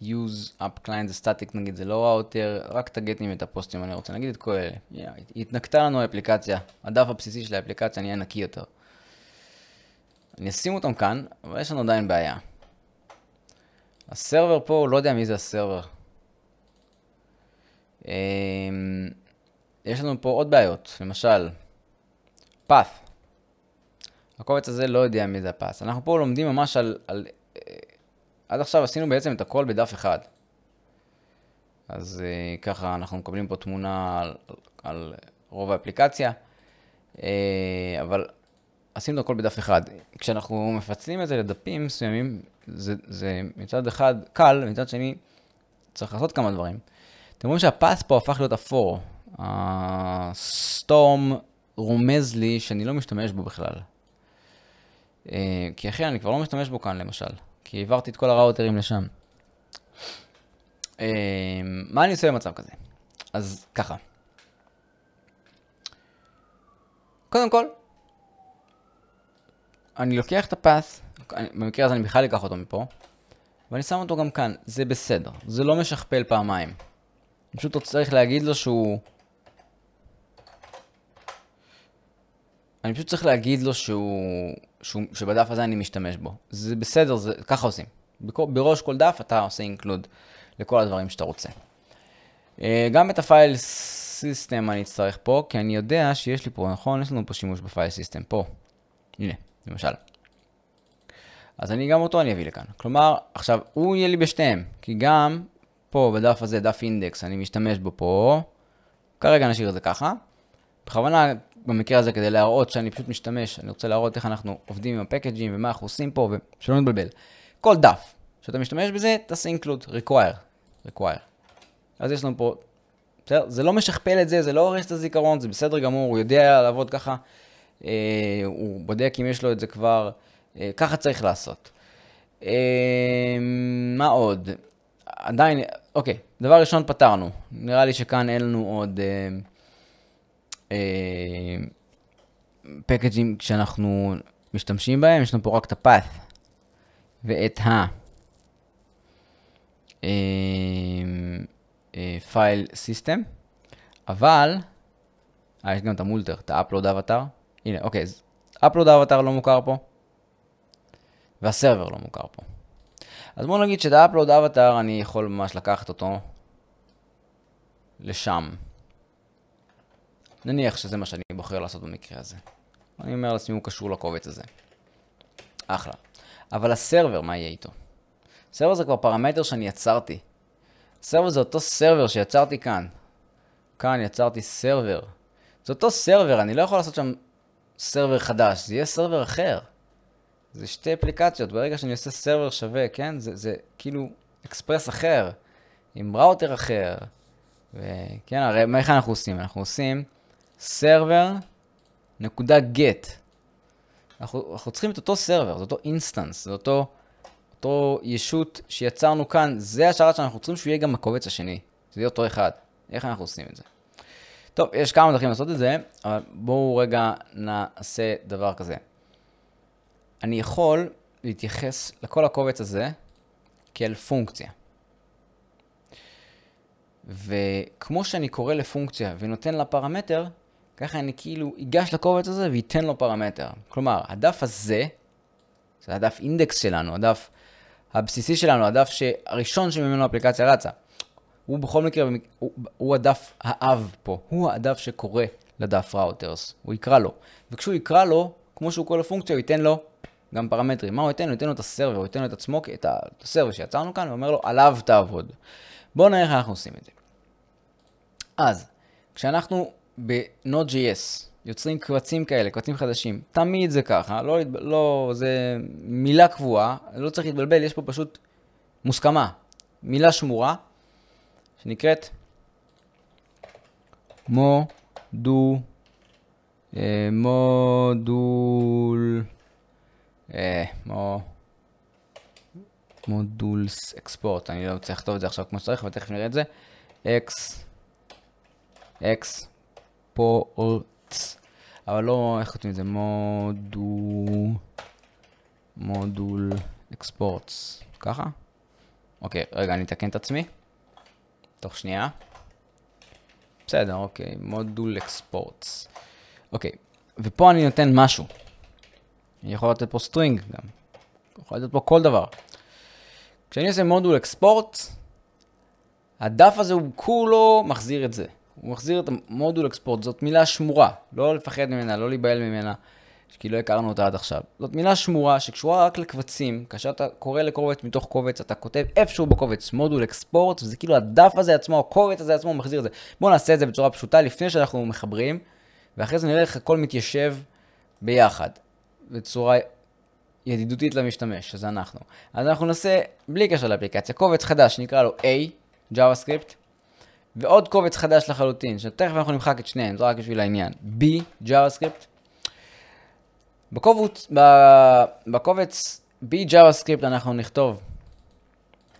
use up client זה static נגיד, זה לא ראוטר, רק תגט לי את הפוסטים, אני רוצה נגיד את כל אלה. Yeah, התנקתה לנו האפליקציה, הדף הבסיסי של האפליקציה נהיה נקי יותר. אני אשים אותם כאן, אבל יש לנו עדיין בעיה. הסרבר פה, לא יודע מי זה הסרבר. אמ, יש לנו פה עוד בעיות, למשל, path. הקובץ הזה לא יודע מי זה הפס. אנחנו פה לומדים ממש על, על עד עכשיו עשינו בעצם את הכל בדף אחד. אז uh, ככה אנחנו מקבלים פה תמונה על, על רוב האפליקציה, uh, אבל עשינו את הכל בדף אחד. כשאנחנו מפצלים את זה לדפים מסוימים, זה, זה מצד אחד קל, מצד שני צריך לעשות כמה דברים. אתם רואים שהפס פה הפך להיות אפור. הסטורם רומז לי שאני לא משתמש בו בכלל. Uh, כי אחי, אני כבר לא משתמש בו כאן למשל. כי העברתי את כל הראוטרים לשם. אה, מה אני עושה במצב כזה? אז ככה. קודם כל, אני לוקח את הפאס, במקרה הזה אני בכלל אקח אותו מפה, ואני שם אותו גם כאן, זה בסדר, זה לא משכפל פעמיים. אני פשוט צריך להגיד לו שהוא... אני פשוט צריך להגיד לו שהוא... שהוא, שבדף הזה אני משתמש בו. זה בסדר, זה, ככה עושים. בכל, בראש כל דף אתה עושה אינקלוד לכל הדברים שאתה רוצה. אה, גם את הפייל סיסטם אני אצטרך פה, כי אני יודע שיש לי פה, נכון? יש לנו פה שימוש בפייל סיסטם, פה. הנה, למשל. אז אני גם אותו אני אביא לכאן. כלומר, עכשיו, הוא יהיה לי בשתיהם, כי גם פה בדף הזה, דף אינדקס, אני משתמש בו פה. כרגע נשאיר את זה ככה. בכוונה במקרה הזה כדי להראות שאני פשוט משתמש, אני רוצה להראות איך אנחנו עובדים עם הפקג'ים ומה אנחנו עושים פה, ושלא נתבלבל. כל דף שאתה משתמש בזה, תעשה include, require, require. אז יש לנו פה, בסדר? זה לא משכפל את זה, זה לא הורס את הזיכרון, זה בסדר גמור, הוא יודע לעבוד ככה, אה, הוא בודק אם יש לו את זה כבר, אה, ככה צריך לעשות. אה, מה עוד? עדיין, אוקיי, דבר ראשון פתרנו. נראה לי שכאן אין לנו עוד... אה, פקג'ים אה, כשאנחנו משתמשים בהם, יש לנו פה רק את הפאth ואת ה... פייל אה, סיסטם, אה, אבל, אה, יש גם את המולטר, את ה-upload avatar, הנה, אוקיי, אז upload avatar לא מוכר פה, והסרבר לא מוכר פה. אז בואו נגיד שאת ה-upload avatar אני יכול ממש לקחת אותו לשם. נניח שזה מה שאני בוחר לעשות במקרה הזה. אני אומר לעצמי, הוא קשור לקובץ הזה. אחלה. אבל הסרבר, מה יהיה איתו? סרבר זה כבר פרמטר שאני יצרתי. סרבר זה אותו סרבר שיצרתי כאן. כאן יצרתי סרבר. זה אותו סרבר, אני לא יכול לעשות שם סרבר חדש, זה יהיה סרבר אחר. זה שתי אפליקציות, ברגע שאני עושה סרבר שווה, כן? זה, זה כאילו אקספרס אחר, עם ראוטר אחר. וכן, הרי מה איך אנחנו עושים? אנחנו עושים server נקודה get. אנחנו, אנחנו צריכים את אותו סרבר, זה אותו אינסטנס, זה אותו, אותו ישות שיצרנו כאן, זה השרת שאנחנו צריכים שהוא יהיה גם הקובץ השני, שזה יהיה אותו אחד. איך אנחנו עושים את זה? טוב, יש כמה דרכים לעשות את זה, אבל בואו רגע נעשה דבר כזה. אני יכול להתייחס לכל הקובץ הזה כאל פונקציה. וכמו שאני קורא לפונקציה ונותן לה פרמטר, ככה אני כאילו אגש לקובץ הזה ואתן לו פרמטר. כלומר, הדף הזה, זה הדף אינדקס שלנו, הדף הבסיסי שלנו, הדף הראשון שממנו האפליקציה רצה. הוא בכל מקרה, הוא, הוא הדף האב פה, הוא הדף שקורא לדף ראוטרס, הוא יקרא לו. וכשהוא יקרא לו, כמו שהוא קורא לפונקציה, הוא ייתן לו גם פרמטרים. מה הוא ייתן? הוא ייתן לו את הסרבר, הוא ייתן לו את עצמו, את הסרבר שיצרנו כאן, ואומר לו, עליו תעבוד. בואו נראה איך אנחנו עושים את זה. אז, כשאנחנו ב-Node.js, יוצרים קבצים כאלה, קבצים חדשים. תמיד זה ככה, לא, לא, זה מילה קבועה, לא צריך להתבלבל, יש פה פשוט מוסכמה. מילה שמורה, שנקראת מודו... אה, מודול... אה, מודולס אקספורט, אני לא צריך לכתוב את זה עכשיו כמו שצריך, אבל תכף נראה את זה. אקס... אקס פורץ, אבל לא, איך כותבים את זה? מודו... מודול אקספורטס, ככה? אוקיי, רגע, אני אתקן את עצמי. תוך שנייה. בסדר, אוקיי, מודול אקספורטס. אוקיי, ופה אני נותן משהו. אני יכול לתת פה סטרינג גם. אני יכול לתת פה כל דבר. כשאני עושה מודול אקספורט, הדף הזה הוא כולו מחזיר את זה. הוא מחזיר את המודול אקספורט, זאת מילה שמורה, לא לפחד ממנה, לא להיבהל ממנה, כי לא הכרנו אותה עד עכשיו. זאת מילה שמורה שקשורה רק לקבצים, כאשר אתה קורא לקובץ מתוך קובץ, אתה כותב איפשהו בקובץ מודול אקספורט, וזה כאילו הדף הזה עצמו, הקובץ הזה עצמו מחזיר את זה. בואו נעשה את זה בצורה פשוטה לפני שאנחנו מחברים, ואחרי זה נראה איך הכל מתיישב ביחד, בצורה ידידותית למשתמש, שזה אנחנו. אז אנחנו נעשה, בלי קשר לאפליקציה, קובץ חדש שנקרא לו A, JavaScript, ועוד קובץ חדש לחלוטין, שתכף אנחנו נמחק את שניהם, זה רק בשביל העניין. B, JavaScript. בקובץ, בקובץ B, JavaScript אנחנו נכתוב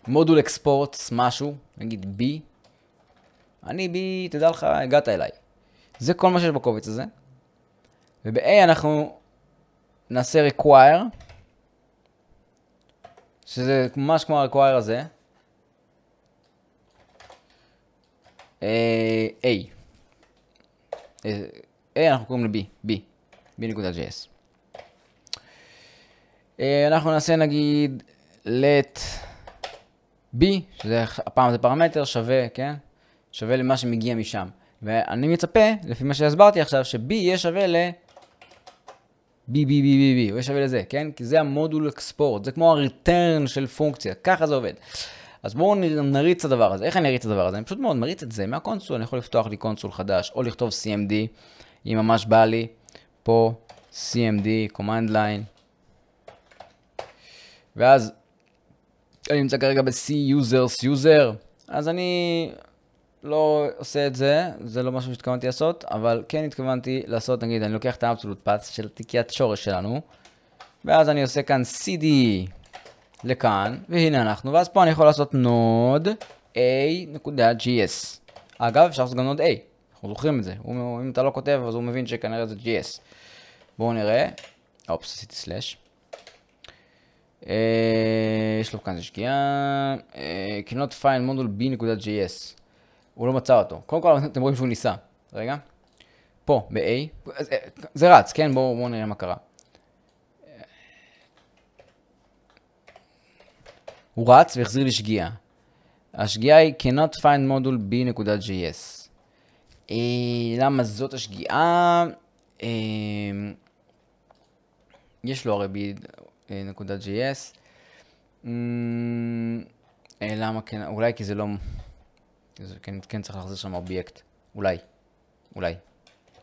מודול אקספורטס, משהו, נגיד B. אני B, תדע לך, הגעת אליי. זה כל מה שיש בקובץ הזה. וב-A אנחנו נעשה require, שזה ממש כמו ה-require הזה. אה, A. אה, A אנחנו קוראים ל-B, B, B.js. אה, אנחנו נעשה נגיד let b, שזה הפעם זה פרמטר, שווה, כן? שווה למה שמגיע משם. ואני מצפה, לפי מה שהסברתי עכשיו, ש-b יהיה שווה ל... b, b, b, b, b, הוא יהיה שווה לזה, כן? כי זה המודול אקספורט, זה כמו ה-return של פונקציה, ככה זה עובד. אז בואו נריץ את הדבר הזה. איך אני אריץ את הדבר הזה? אני פשוט מאוד מריץ את זה מהקונסול, אני יכול לפתוח לי קונסול חדש, או לכתוב CMD, אם ממש בא לי, פה CMD, command line, ואז אני נמצא כרגע ב-C users user, אז אני לא עושה את זה, זה לא משהו שהתכוונתי לעשות, אבל כן התכוונתי לעשות, נגיד, אני לוקח את האבסולוט פאס של תיקיית שורש שלנו, ואז אני עושה כאן CD, לכאן, והנה אנחנו, ואז פה אני יכול לעשות נוד a.gs. אגב, אפשר לעשות גם נוד a, אנחנו זוכרים את זה. הוא, אם אתה לא כותב, אז הוא מבין שכנראה זה gs. בואו נראה. אופס, עשיתי סלאש. אה, יש לו כאן איזה שגיאה. קנות פייל מודול b.gs. הוא לא מצא אותו. קודם כל, אתם רואים שהוא ניסה. רגע. פה, ב-A. זה רץ, כן? בואו בוא נראה מה קרה. הוא רץ והחזיר לי שגיאה. השגיאה היא cannot find module b.js. אה, למה זאת השגיאה? אה, יש לו הרי b.js. אה, אה, אה, למה כן? אולי כי זה לא... זה כן, כן צריך להחזיר שם אובייקט. אולי. אולי.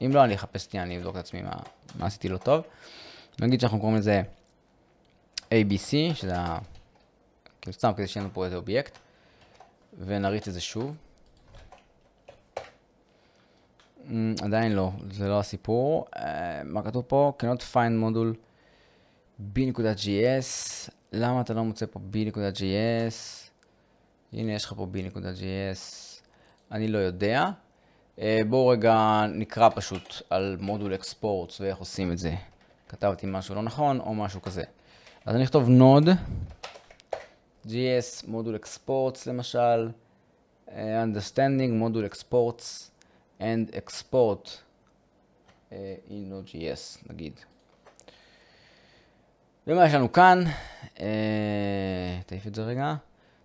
אם לא, אני אחפש שנייה, אני אבדוק את עצמי מה, מה עשיתי לא טוב. נגיד שאנחנו קוראים לזה ABC, שזה ה... סתם כדי שיהיה לנו פה איזה אובייקט, ונריץ את זה שוב. Mm, עדיין לא, זה לא הסיפור. Uh, מה כתוב פה? cannot find module b.js. למה אתה לא מוצא פה b.js? הנה יש לך פה b.js. אני לא יודע. Uh, בואו רגע נקרא פשוט על מודול אקספורטס ואיך עושים את זה. כתבתי משהו לא נכון או משהו כזה. אז אני אכתוב נוד. GS, מודול אקספורטס למשל, uh, understanding, מודול אקספורטס and export uh, in Node.js נגיד. ומה יש לנו כאן? Uh, תעיף את זה רגע.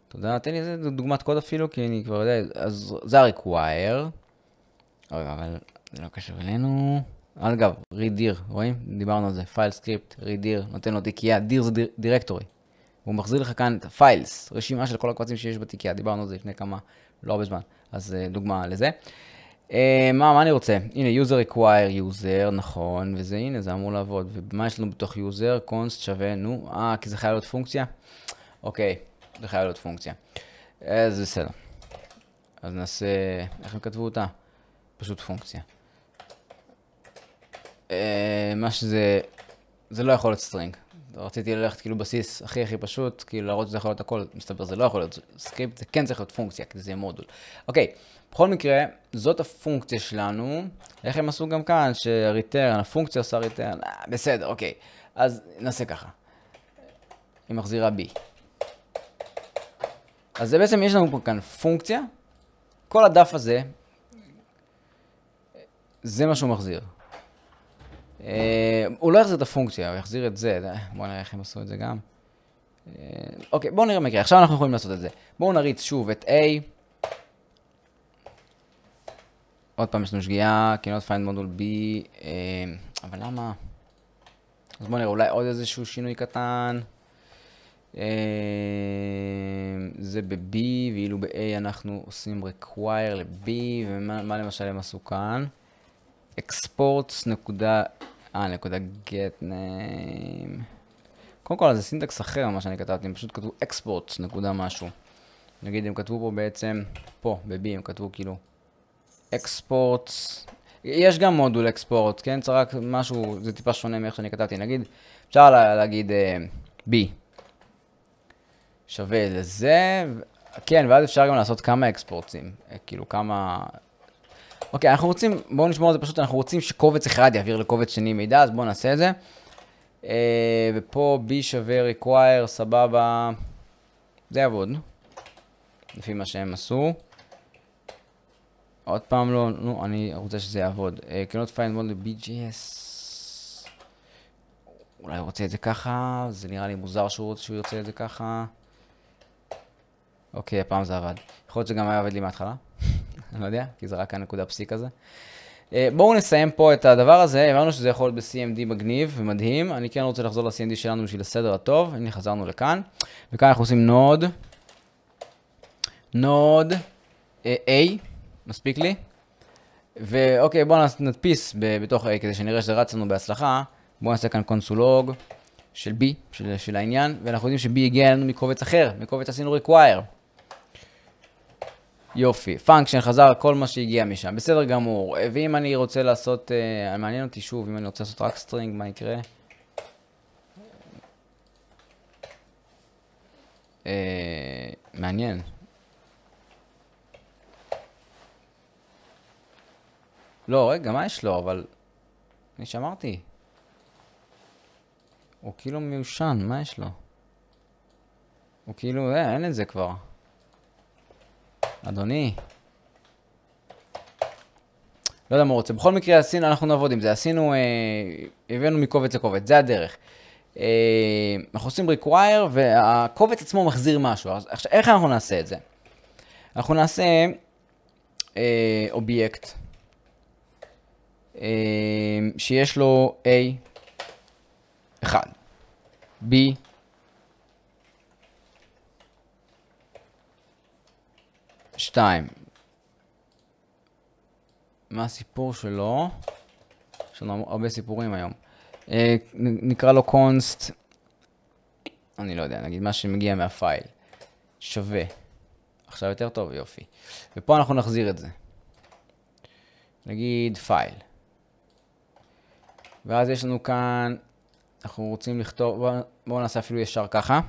תודה, תן לי איזה דוגמת קוד אפילו, כי אני כבר יודע, אז זה ה-require. רגע, אבל זה לא קשור אלינו. אגב, read redir, רואים? דיברנו על זה, file script, read redir, נותן לו דקייה, dir זה דירקטורי. הוא מחזיר לך כאן את הפיילס, רשימה של כל הקבצים שיש בתיקייה, דיברנו על זה לפני כמה, לא הרבה זמן, אז אה, דוגמה לזה. אה, מה, מה אני רוצה? הנה, user require user, נכון, וזה, הנה, זה אמור לעבוד. ומה יש לנו בתוך user? const שווה, נו, אה, כי זה חייב להיות פונקציה? אוקיי, זה חייב להיות פונקציה. אה, אז בסדר. אז נעשה, איך הם כתבו אותה? פשוט פונקציה. מה שזה, זה לא יכול להיות סטרינג. רציתי ללכת כאילו בסיס הכי הכי פשוט, כאילו להראות שזה יכול להיות הכל, מסתבר זה לא יכול להיות סקריפט, זה כן צריך להיות פונקציה, כי זה יהיה מודול. אוקיי, בכל מקרה, זאת הפונקציה שלנו, איך הם עשו גם כאן, שריטרן, הפונקציה עושה ריטרן, אה, בסדר, אוקיי, אז נעשה ככה. היא מחזירה b. אז זה בעצם, יש לנו כאן פונקציה, כל הדף הזה, זה מה שהוא מחזיר. אה, הוא לא יחזיר את הפונקציה, הוא יחזיר את זה. אה, בואו נראה איך הם עשו את זה גם. אה, אוקיי, בואו נראה מה עכשיו אנחנו יכולים לעשות את זה. בואו נריץ שוב את A. עוד פעם יש לנו שגיאה, cannot פיינד מודול B. אבל למה? אז בואו נראה, אולי עוד איזשהו שינוי קטן. זה ב-B, ואילו ב-A אנחנו עושים require ל-B, ומה למשל הם עשו כאן? exports נקודה, אה, נקודה get name. קודם כל זה סינטקס אחר ממה שאני כתבתי, הם פשוט כתבו exports נקודה משהו. נגיד הם כתבו פה בעצם, פה, ב-B הם כתבו כאילו exports. יש גם מודול אקספורט, כן? זה רק משהו, זה טיפה שונה מאיך שאני כתבתי. נגיד, אפשר לה, להגיד uh, B שווה לזה, כן, ואז אפשר גם לעשות כמה אקספורטים, אה, כאילו כמה אוקיי, אנחנו רוצים, בואו נשמור על זה פשוט, אנחנו רוצים שקובץ אחד יעביר לקובץ שני מידע, אז בואו נעשה את זה. Uh, ופה b שווה require, סבבה. זה יעבוד. לפי מה שהם עשו. עוד פעם לא, נו, אני רוצה שזה יעבוד. Uh, אה, cannot find model BGS. אולי הוא רוצה את זה ככה, זה נראה לי מוזר שהוא, רוצה שהוא ירצה את זה ככה. אוקיי, הפעם זה עבד. יכול להיות שגם היה עובד לי מההתחלה. אני לא יודע, כי זה רק הנקודה פסיק הזה. אה, בואו נסיים פה את הדבר הזה, הבנו שזה יכול להיות ב-CMD מגניב ומדהים, אני כן רוצה לחזור ל-CMD שלנו בשביל הסדר הטוב, הנה חזרנו לכאן, וכאן אנחנו עושים נוד, נוד, אה, A, מספיק לי, ואוקיי בואו נדפיס בתוך A כדי שנראה שזה רץ לנו בהצלחה, בואו נעשה כאן קונסולוג של B, של, של העניין, ואנחנו יודעים ש-B הגיע אלינו מקובץ אחר, מקובץ עשינו require. יופי, פאנקשן חזר כל מה שהגיע משם, בסדר גמור. אה, ואם אני רוצה לעשות, uh, מעניין אותי שוב, אם אני רוצה לעשות רק סטרינג, מה יקרה? אה, מעניין. לא, רגע, מה יש לו? אבל... אני שמרתי. הוא כאילו מיושן, מה יש לו? הוא כאילו, אה, אין את זה כבר. אדוני. לא יודע מה הוא רוצה. בכל מקרה, עשינו, אנחנו נעבוד עם זה. עשינו, אה, הבאנו מקובץ לקובץ, זה הדרך. אה, אנחנו עושים require, והקובץ עצמו מחזיר משהו. אז עכשיו, איך אנחנו נעשה את זה? אנחנו נעשה אה, אובייקט, אה, שיש לו A, 1, B, שתיים. מה הסיפור שלו? יש לנו הרבה סיפורים היום. אה, נקרא לו קונסט, אני לא יודע, נגיד מה שמגיע מהפייל. שווה. עכשיו יותר טוב, יופי. ופה אנחנו נחזיר את זה. נגיד פייל. ואז יש לנו כאן, אנחנו רוצים לכתוב, בואו בוא נעשה אפילו ישר ככה.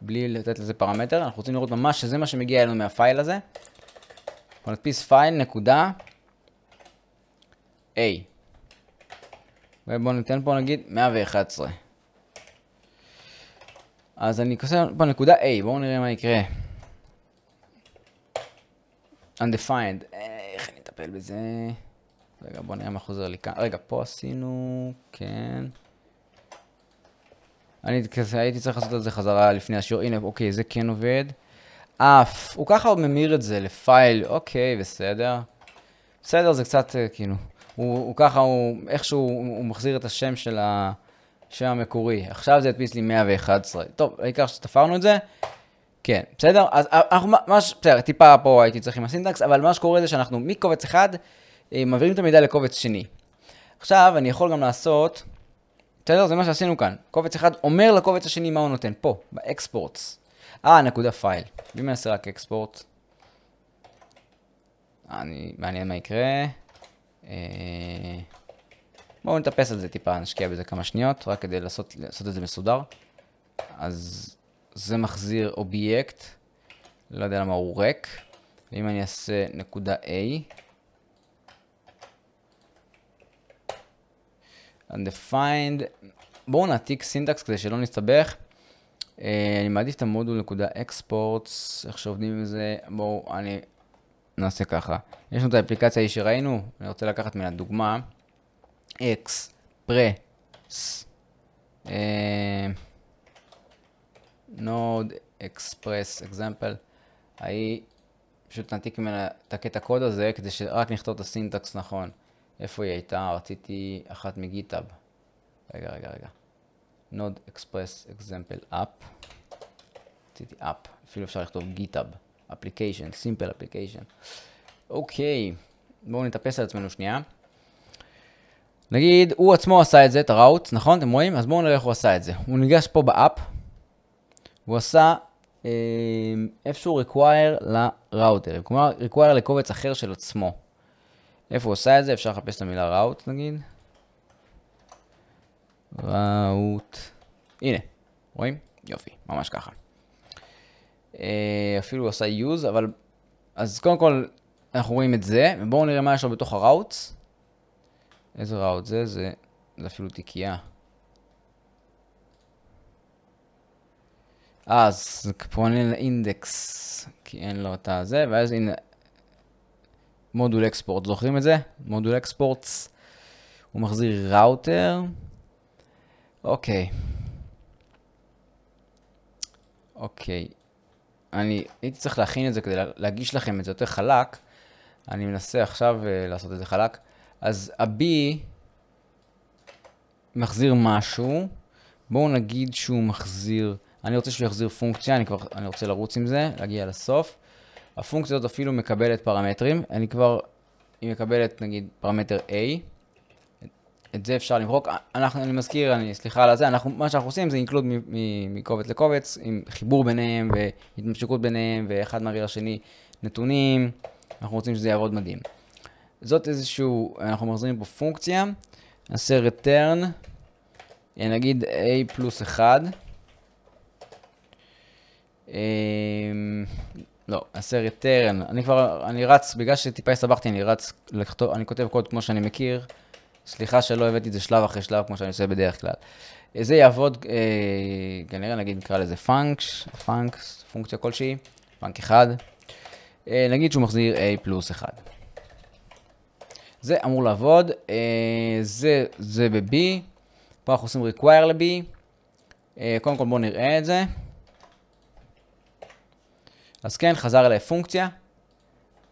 בלי לתת לזה פרמטר, אנחנו רוצים לראות ממש שזה מה שמגיע אלינו מהפייל הזה. אנחנו נדפיס פייל נקודה A. ובואו ניתן פה נגיד 111. אז אני עושה פה נקודה A, בואו נראה מה יקרה. undefined, איך אני אטפל בזה? רגע, בואו נראה מה חוזר לי כאן. רגע, פה עשינו, כן. אני הייתי צריך לעשות את זה חזרה לפני השיעור, הנה, אוקיי, זה כן עובד. אף, הוא ככה ממיר את זה לפייל, אוקיי, בסדר. בסדר, זה קצת, אה, כאילו, הוא, הוא ככה, הוא איכשהו, הוא מחזיר את השם של השם המקורי. עכשיו זה הדפיס לי 111. טוב, העיקר שתפרנו את זה. כן, בסדר? אז אה, אנחנו ממש, בסדר, טיפה פה הייתי צריך עם הסינטקס, אבל מה שקורה זה שאנחנו מקובץ אחד אה, מעבירים את המידע לקובץ שני. עכשיו, אני יכול גם לעשות בסדר? זה מה שעשינו כאן. קובץ אחד אומר לקובץ השני מה הוא נותן. פה, באקספורטס. אה, נקודה פייל. ואם אני אעשה רק אקספורט? אני, מעניין מה יקרה. אה, בואו נטפס על זה טיפה, נשקיע בזה כמה שניות, רק כדי לעשות, לעשות את זה מסודר. אז זה מחזיר אובייקט, לא יודע למה הוא ריק. ואם אני אעשה נקודה A, undefined, בואו נעתיק סינטקס כדי שלא נסתבך. Uh, אני מעדיף את המודול נקודה אקספורטס, איך שעובדים עם זה, בואו, אני נעשה ככה. יש לנו את האפליקציה ההיא שראינו, אני רוצה לקחת מן הדוגמה. אקספרס, נוד אקספרס אקזמפל, ההיא, פשוט נעתיק ממנה את הקטע קוד הזה, כדי שרק נכתוב את הסינטקס נכון. איפה היא הייתה? רציתי אחת מגיטאב. רגע, רגע, רגע. נוד אקספרס אקזמפל אפ. רציתי אפ. אפילו אפשר לכתוב גיטאב. אפליקיישן, סימפל אפליקיישן. אוקיי, בואו נתאפס על עצמנו שנייה. נגיד, הוא עצמו עשה את זה, את הראוט, נכון? אתם רואים? אז בואו נראה איך הוא עשה את זה. הוא ניגש פה באפ, הוא עשה אה, איפשהו require לראוטר, כלומר require לקובץ אחר של עצמו. איפה הוא עושה את זה? אפשר לחפש את המילה ראוט נגיד. ראוט. הנה, רואים? יופי, ממש ככה. אה, אפילו הוא עשה use, אבל... אז קודם כל, אנחנו רואים את זה, ובואו נראה מה יש לו בתוך הראוט. איזה ראוט זה? זה, זה אפילו תיקייה. אה, אז פה אין אינדקס, כי אין לו את הזה, ואז הנה, מודול אקספורט, זוכרים את זה? מודול אקספורט, הוא מחזיר ראוטר. אוקיי. אוקיי. אני הייתי צריך להכין את זה כדי להגיש לכם את זה יותר חלק. אני מנסה עכשיו uh, לעשות את זה חלק. אז ה-B מחזיר משהו. בואו נגיד שהוא מחזיר, אני רוצה שהוא יחזיר פונקציה, אני כבר, אני רוצה לרוץ עם זה, להגיע לסוף. הפונקציה הזאת אפילו מקבלת פרמטרים, אני כבר, היא מקבלת נגיד פרמטר A, את זה אפשר למחוק, אנחנו, אני מזכיר, אני סליחה על זה, אנחנו, מה שאנחנו עושים זה אינקלוד מקובץ לקובץ, עם חיבור ביניהם והתמשקות ביניהם ואחד מעביר לשני נתונים, אנחנו רוצים שזה יעבוד מדהים. זאת איזשהו, אנחנו מחזירים פה פונקציה, נעשה return, אה, נגיד a פלוס 1. לא, הסרט טרן. אני כבר, אני רץ, בגלל שטיפה הסתבכתי, אני רץ לכתוב, אני כותב קוד כמו שאני מכיר. סליחה שלא הבאתי את זה שלב אחרי שלב, כמו שאני עושה בדרך כלל. זה יעבוד, אה, כנראה נגיד נקרא לזה פונקס, פאנקס, פונקציה כלשהי, פאנק אחד. אה, נגיד שהוא מחזיר A פלוס 1. זה אמור לעבוד, אה, זה, זה ב-B, פה אנחנו עושים require ל-B. אה, קודם כל בואו נראה את זה. אז כן, חזר אליי פונקציה,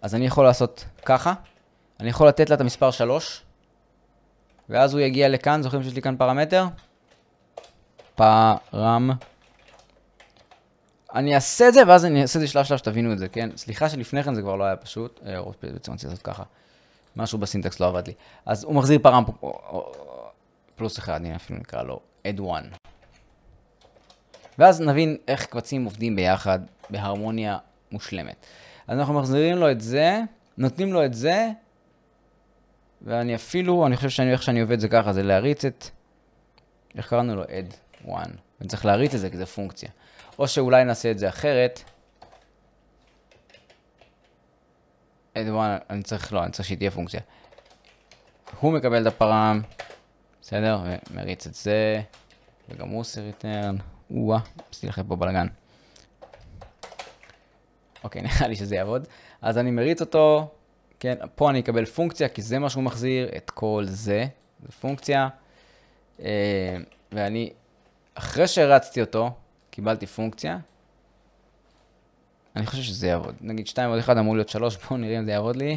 אז אני יכול לעשות ככה, אני יכול לתת לה את המספר 3, ואז הוא יגיע לכאן, זוכרים שיש לי כאן פרמטר? פארם. אני אעשה את זה, ואז אני אעשה את זה שלב שלב שתבינו את זה, כן? סליחה שלפני כן זה כבר לא היה פשוט, בעצם אה, רציתי לעשות ככה. משהו בסינטקס לא עבד לי. אז הוא מחזיר פרם פלוס אחד, אני אפילו נקרא לו אד one. ואז נבין איך קבצים עובדים ביחד בהרמוניה מושלמת. אז אנחנו מחזירים לו את זה, נותנים לו את זה, ואני אפילו, אני חושב שאני, איך שאני עובד זה ככה, זה להריץ את, איך קראנו לו? add one. אני צריך להריץ את זה כי זה פונקציה. או שאולי נעשה את זה אחרת. add 1, אני צריך, לא, אני צריך שהיא תהיה פונקציה. הוא מקבל את הפרם, בסדר? ומריץ את זה, וגם הוא עושה return. וואה, עשיתי לכם פה בלאגן. אוקיי, נראה לי שזה יעבוד. אז אני מריץ אותו, כן, פה אני אקבל פונקציה, כי זה מה שהוא מחזיר, את כל זה, זו פונקציה. אה, ואני, אחרי שהרצתי אותו, קיבלתי פונקציה. אני חושב שזה יעבוד. נגיד 2 עוד 1 אמור להיות 3, בואו נראה אם זה יעבוד לי.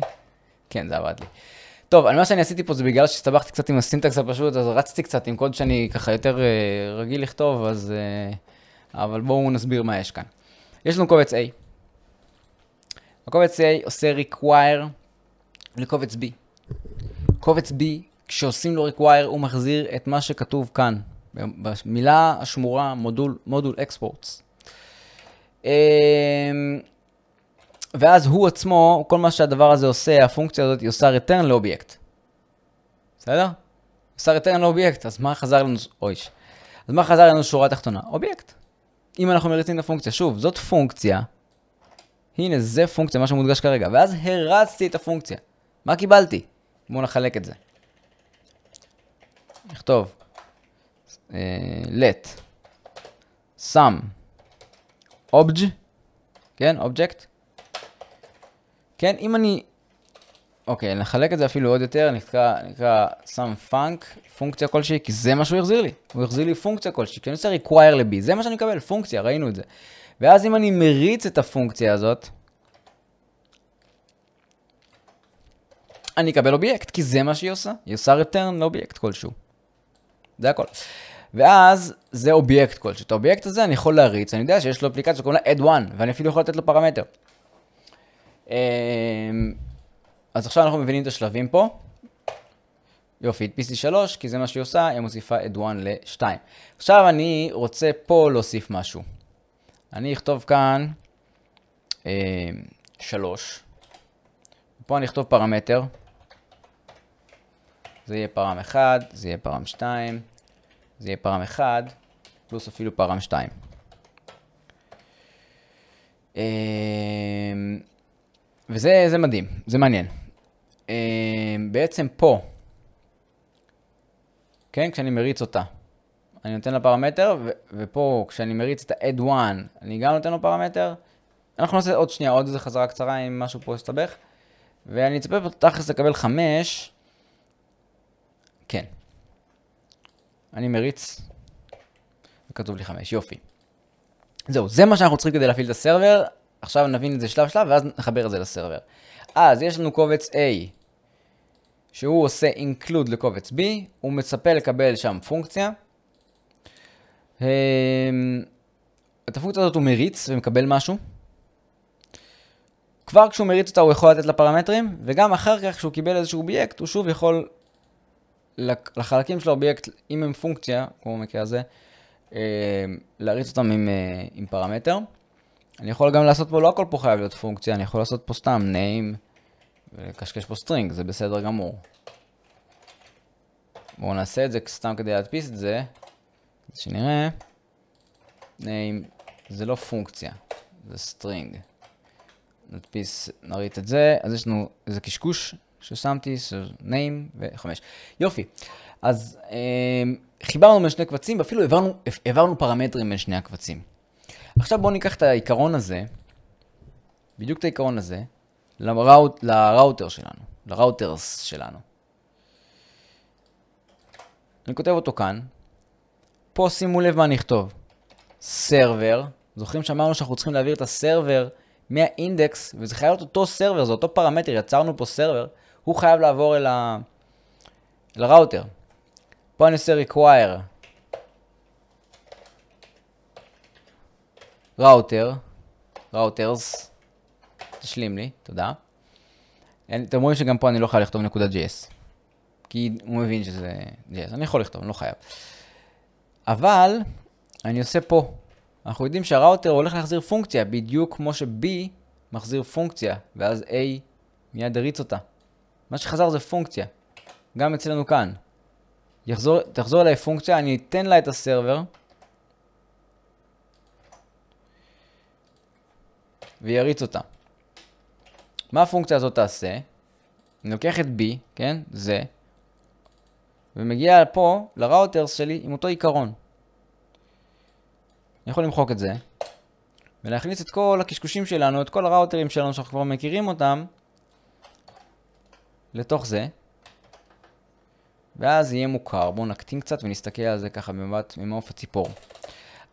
כן, זה עבד לי. טוב, על מה שאני עשיתי פה זה בגלל שהסתבכתי קצת עם הסינטקס הפשוט, אז רצתי קצת עם קוד שאני ככה יותר uh, רגיל לכתוב, אז... Uh, אבל בואו נסביר מה יש כאן. יש לנו קובץ A. הקובץ A עושה require לקובץ B. קובץ B, כשעושים לו require, הוא מחזיר את מה שכתוב כאן, במילה השמורה מודול, מודול exports. Um, ואז הוא עצמו, כל מה שהדבר הזה עושה, הפונקציה הזאת, היא עושה return לאובייקט. בסדר? עושה return לאובייקט, אז מה חזר לנו, אוי, אז מה חזר לנו שורה תחתונה? אובייקט. אם אנחנו מריצים את הפונקציה, שוב, זאת פונקציה. הנה, זה פונקציה, מה שמודגש כרגע. ואז הרצתי את הפונקציה. מה קיבלתי? בואו נחלק את זה. נכתוב, uh, let, sum, obj, כן, object, כן, אם אני... אוקיי, נחלק את זה אפילו עוד יותר, נקרא, נקרא סם פונק, פונקציה כלשהי, כי זה מה שהוא יחזיר לי. הוא יחזיר לי פונקציה כלשהי. כי אני עושה require ל-b, זה מה שאני מקבל, פונקציה, ראינו את זה. ואז אם אני מריץ את הפונקציה הזאת, אני אקבל אובייקט, כי זה מה שהיא עושה. היא עושה return לאובייקט כלשהו. זה הכל. ואז זה אובייקט כלשהו. את האובייקט הזה אני יכול להריץ, אני יודע שיש לו אפליקציה שקוראים לה add 1 ואני אפילו יכול לתת לו פרמטר. אמ, אז עכשיו אנחנו מבינים את השלבים פה. יופי, את PC3, כי זה מה שהיא עושה, היא מוסיפה את 1 ל-2. עכשיו אני רוצה פה להוסיף משהו. אני אכתוב כאן 3. אמ, פה אני אכתוב פרמטר. זה יהיה פרם 1, זה יהיה פרם 2, זה יהיה פרם 1, פלוס אפילו פרם 2. וזה זה מדהים, זה מעניין. אה, בעצם פה, כן, כשאני מריץ אותה, אני נותן לה פרמטר, ו- ופה כשאני מריץ את ה ad 1 אני גם נותן לו פרמטר. אנחנו נעשה עוד שנייה, עוד איזה חזרה קצרה עם משהו פה יסתבך. ואני אצפה פה תכלס לקבל 5. כן. אני מריץ, וכתוב לי 5, יופי. זהו, זה מה שאנחנו צריכים כדי להפעיל את הסרבר. עכשיו נבין את זה שלב שלב, ואז נחבר את זה לסרבר. אז יש לנו קובץ A, שהוא עושה include לקובץ B, הוא מצפה לקבל שם פונקציה. אמ, את הפונקציה הזאת הוא מריץ ומקבל משהו. כבר כשהוא מריץ אותה הוא יכול לתת לה פרמטרים, וגם אחר כך כשהוא קיבל איזשהו אובייקט, הוא שוב יכול לחלקים של האובייקט, אם הם פונקציה, כמו במקרה הזה, אמ, להריץ אותם עם, אה, עם פרמטר. אני יכול גם לעשות פה, לא הכל פה חייב להיות פונקציה, אני יכול לעשות פה סתם name ולקשקש פה string, זה בסדר גמור. בואו נעשה את זה סתם כדי להדפיס את זה, שנראה. name זה לא פונקציה, זה string. נדפיס, נריט את זה, אז יש לנו איזה קשקוש ששמתי, name וחמש. יופי, אז אה, חיברנו בין שני קבצים, ואפילו העברנו, העברנו פרמטרים בין שני הקבצים. עכשיו בואו ניקח את העיקרון הזה, בדיוק את העיקרון הזה, לראוט, לראוטר שלנו, לראוטרס שלנו. אני כותב אותו כאן. פה שימו לב מה אני אכתוב, סרבר, זוכרים שאמרנו שאנחנו צריכים להעביר את הסרבר מהאינדקס, וזה חייב להיות אותו סרבר, זה אותו פרמטר, יצרנו פה סרבר, הוא חייב לעבור אל, ה... אל הראוטר. פה אני עושה require ראוטר, ראוטרס, תשלים לי, תודה. אתם רואים שגם פה אני לא חייב לכתוב נקודה JS, כי הוא מבין שזה JS, אני יכול לכתוב, אני לא חייב. אבל אני עושה פה, אנחנו יודעים שהראוטר הולך להחזיר פונקציה, בדיוק כמו ש-B מחזיר פונקציה, ואז A מיד הריץ אותה. מה שחזר זה פונקציה, גם אצלנו כאן. יחזור, תחזור אליי פונקציה, אני אתן לה את הסרבר, ויריץ אותה. מה הפונקציה הזאת תעשה? אני לוקח את b, כן? זה, ומגיע פה לראוטרס שלי עם אותו עיקרון. אני יכול למחוק את זה, ולהכניס את כל הקשקושים שלנו, את כל הראוטרים שלנו שאנחנו כבר מכירים אותם, לתוך זה, ואז יהיה מוכר. בואו נקטין קצת ונסתכל על זה ככה במבט ממעוף הציפור.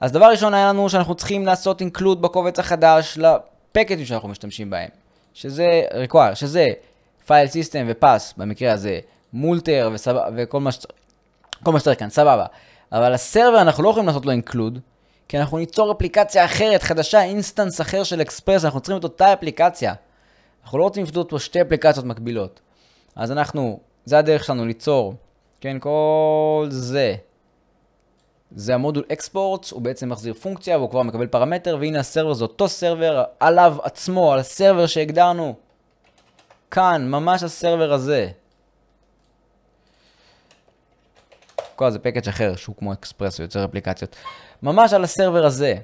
אז דבר ראשון היה לנו שאנחנו צריכים לעשות include בקובץ החדש הפקטים שאנחנו משתמשים בהם, שזה require, שזה file system ופס במקרה הזה, מולטר וסבב, וכל מה שצריך, כל מה שצריך כאן, סבבה. אבל הסרבר אנחנו לא יכולים לעשות לו include, כי אנחנו ניצור אפליקציה אחרת, חדשה, אינסטנס אחר של אקספרס, אנחנו צריכים את אותה אפליקציה. אנחנו לא רוצים לפתור פה שתי אפליקציות מקבילות. אז אנחנו, זה הדרך שלנו ליצור, כן, כל זה. זה המודול אקספורט, הוא בעצם מחזיר פונקציה והוא כבר מקבל פרמטר, והנה הסרבר זה אותו סרבר עליו עצמו, על הסרבר שהגדרנו. כאן, ממש הסרבר הזה. כל זה פקאג' אחר, שהוא כמו אקספרס, הוא יוצר אפליקציות. ממש על הסרבר הזה.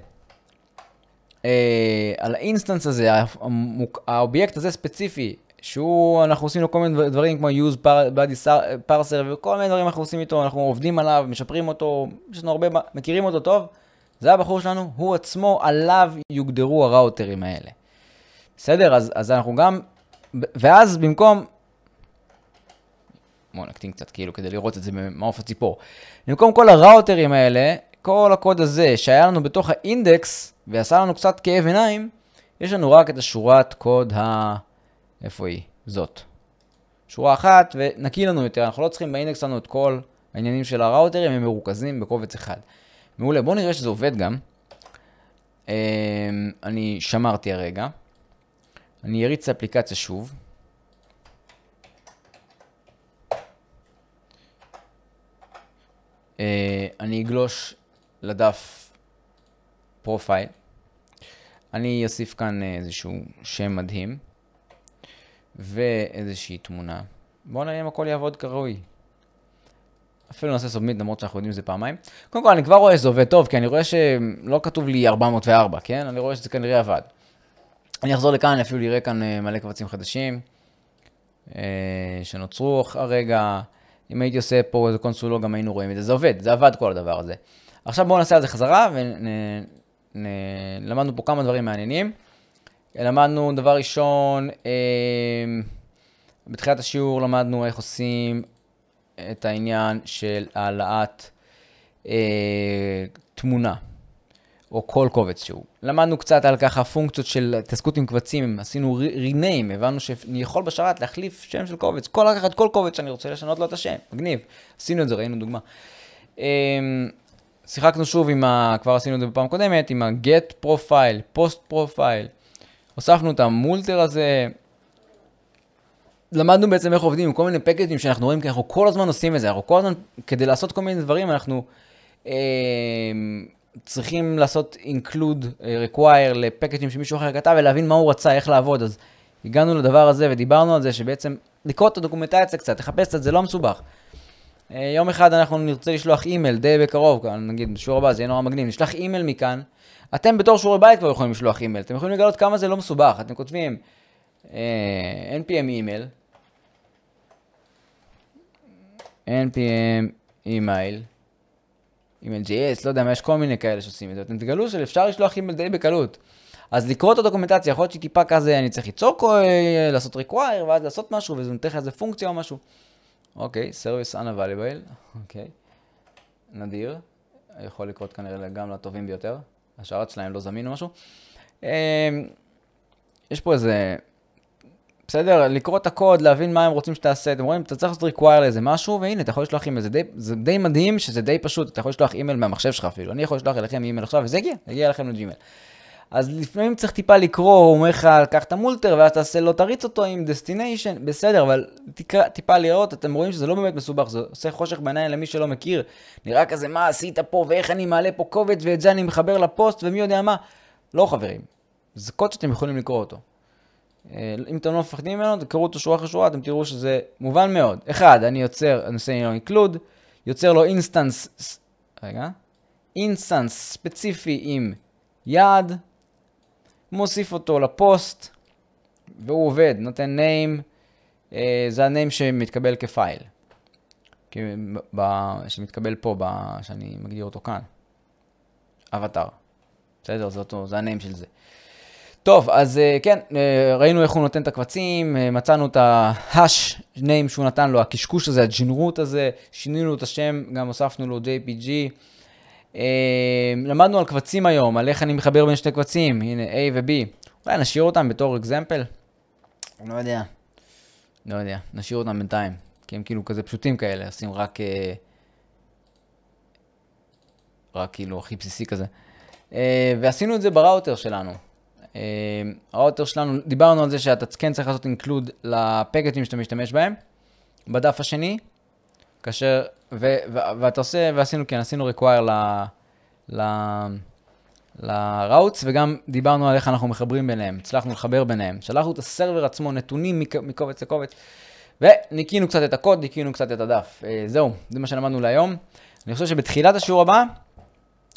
אה, על האינסטנס הזה, האובייקט הזה ספציפי, שהוא, אנחנו עושים לו כל מיני דברים כמו use body parser וכל מיני דברים אנחנו עושים איתו, אנחנו עובדים עליו, משפרים אותו, יש לנו הרבה, מכירים אותו טוב, זה הבחור שלנו, הוא עצמו, עליו יוגדרו הראוטרים האלה. בסדר? אז, אז אנחנו גם, ואז במקום, בואו נקטין קצת כאילו כדי לראות את זה ממעוף הציפור. במקום כל הראוטרים האלה, כל הקוד הזה שהיה לנו בתוך האינדקס ועשה לנו קצת כאב עיניים, יש לנו רק את השורת קוד ה... איפה היא? זאת. שורה אחת, ונקי לנו יותר, אנחנו לא צריכים באינדקס לנו את כל העניינים של הראוטרים, הם מרוכזים בקובץ אחד. מעולה, בואו נראה שזה עובד גם. אמ, אני שמרתי הרגע. אני אריץ אפליקציה האפליקציה שוב. אה, אני אגלוש לדף פרופייל. אני אוסיף כאן אה, איזשהו שם מדהים. ואיזושהי תמונה. בואו נראה אם הכל יעבוד כראוי. אפילו נעשה סובמיט למרות שאנחנו יודעים שזה פעמיים. קודם כל אני כבר רואה שזה עובד טוב, כי אני רואה שלא כתוב לי 404, כן? אני רואה שזה כנראה עבד. אני אחזור לכאן, אני אפילו אראה כאן אה, מלא קבצים חדשים אה, שנוצרו הרגע. אם הייתי עושה פה איזה קונסולוג, גם היינו רואים את זה. זה עובד, זה עבד כל הדבר הזה. עכשיו בואו נעשה על זה חזרה, ולמדנו פה כמה דברים מעניינים. למדנו דבר ראשון, אה, בתחילת השיעור למדנו איך עושים את העניין של העלאת אה, תמונה, או כל קובץ שהוא. למדנו קצת על ככה פונקציות של התעסקות עם קבצים, עשינו rename, הבנו שאני יכול בשרת להחליף שם של קובץ, כל לקחת כל קובץ שאני רוצה לשנות לו את השם, מגניב. עשינו את זה, ראינו דוגמה. אמ, שיחקנו שוב עם ה... כבר עשינו את זה בפעם קודמת, עם ה-get profile, post profile. הוספנו את המולטר הזה, למדנו בעצם איך עובדים עם כל מיני פקטים שאנחנו רואים, כי אנחנו כל הזמן עושים את זה, אנחנו כל הזמן, כדי לעשות כל מיני דברים, אנחנו אה, צריכים לעשות include, אה, require לפקטים שמישהו אחר כתב, ולהבין מה הוא רצה, איך לעבוד. אז הגענו לדבר הזה ודיברנו על זה, שבעצם לקרוא את הדוקומנטציה קצת, לחפש קצת, זה לא מסובך. אה, יום אחד אנחנו נרצה לשלוח אימייל, די בקרוב, נגיד, בשיעור הבא, זה יהיה נורא מגניב, נשלח אימייל מכאן. אתם בתור שיעורי בית כבר יכולים לשלוח אימייל, אתם יכולים לגלות כמה זה לא מסובך, אתם כותבים אה, npm אימייל, npm אימייל, אימייל gs, לא יודע מה, יש כל מיני כאלה שעושים את זה, אתם תגלו שאפשר לשלוח אימייל די בקלות. אז לקרוא את הדוקומנטציה, יכול להיות שטיפה כזה, אני צריך ליצור אה, לעשות require, ואז לעשות משהו, וזה נותן לך איזה פונקציה או משהו. אוקיי, okay, service unavailable, אוקיי, okay. נדיר, יכול לקרות כנראה גם לטובים ביותר. השרת שלהם לא זמין או משהו. אמ, יש פה איזה... בסדר? לקרוא את הקוד, להבין מה הם רוצים שתעשה. אתם רואים, אתה צריך לעשות require לאיזה משהו, והנה, אתה יכול לשלוח אימייל. זה די, זה די מדהים שזה די פשוט, אתה יכול לשלוח אימייל מהמחשב שלך אפילו. אני יכול לשלוח אליכם אימייל עכשיו, וזה הגיע, הגיע לכם לג'ימייל. אז לפעמים צריך טיפה לקרוא, הוא אומר לך, קח את המולטר, ואז תעשה לו, לא תריץ אותו עם דסטיניישן, בסדר, אבל תקרא, טיפה לראות, אתם רואים שזה לא באמת מסובך, זה עושה חושך בעיניים למי שלא מכיר. נראה כזה, מה עשית פה, ואיך אני מעלה פה קובץ, ואת זה אני מחבר לפוסט, ומי יודע מה. לא, חברים, זה קוד שאתם יכולים לקרוא אותו. אה, אם אתם לא מפחדים ממנו, תקראו אותו שורה אחרי שורה, אתם תראו שזה מובן מאוד. אחד, אני יוצר, אני עושה לו אינקלוד, יוצר לו אינסטנס, רגע, אינסטנס ספציפי עם יעד, מוסיף אותו לפוסט, והוא עובד, נותן name, אה, זה name שמתקבל כפייל, שמתקבל פה, ב, שאני מגדיר אותו כאן, אבטאר. בסדר, זה אותו, זה הניים של זה. טוב, אז אה, כן, אה, ראינו איך הוא נותן את הקבצים, אה, מצאנו את ה-hash name שהוא נתן לו, הקשקוש הזה, הג'נרוט הזה, שינינו את השם, גם הוספנו לו JPG. אמ, למדנו על קבצים היום, על איך אני מחבר בין שני קבצים, הנה A ו-B. אולי נשאיר אותם בתור אקזמפל? לא יודע. לא יודע, נשאיר אותם בינתיים. כי הם כאילו כזה פשוטים כאלה, עושים רק... אה, רק כאילו הכי בסיסי כזה. אה, ועשינו את זה בראוטר שלנו. אה, הראוטר שלנו, דיברנו על זה שאתה כן צריך לעשות אינקלוד לפקטים שאתה משתמש בהם. בדף השני, כאשר ו- ו- ואתה עושה, ועשינו, כן, עשינו require ל... ל... לראוטס, וגם דיברנו על איך אנחנו מחברים ביניהם, הצלחנו לחבר ביניהם. שלחנו את הסרבר עצמו נתונים מקובץ לקובץ, וניקינו קצת את הקוד, ניקינו קצת את הדף. אה, זהו, זה מה שלמדנו להיום. אני חושב שבתחילת השיעור הבא,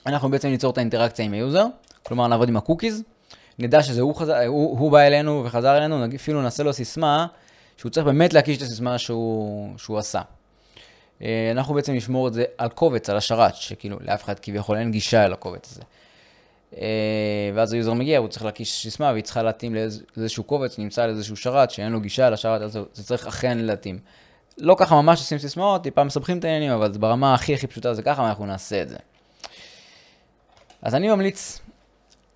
אנחנו בעצם ניצור את האינטראקציה עם היוזר, כלומר נעבוד עם הקוקיז, נדע שזה הוא, חזר, הוא, הוא בא אלינו וחזר אלינו, אפילו נעשה לו סיסמה, שהוא צריך באמת להקיש את הסיסמה שהוא, שהוא עשה. אה, אנחנו בעצם נשמור את זה על קובץ, על השרת, שכאילו לאף אחד כביכול אין גישה אל הקובץ הזה. אה, ואז היוזר מגיע, הוא צריך להקיש סיסמה והיא צריכה להתאים לאיזשהו קובץ, נמצא על איזשהו שרת שאין לו גישה לשרת, אז זה צריך אכן להתאים. לא ככה ממש עושים סיסמאות, טיפה מסבכים את העניינים, אבל ברמה הכי הכי פשוטה זה ככה, ואנחנו נעשה את זה. אז אני ממליץ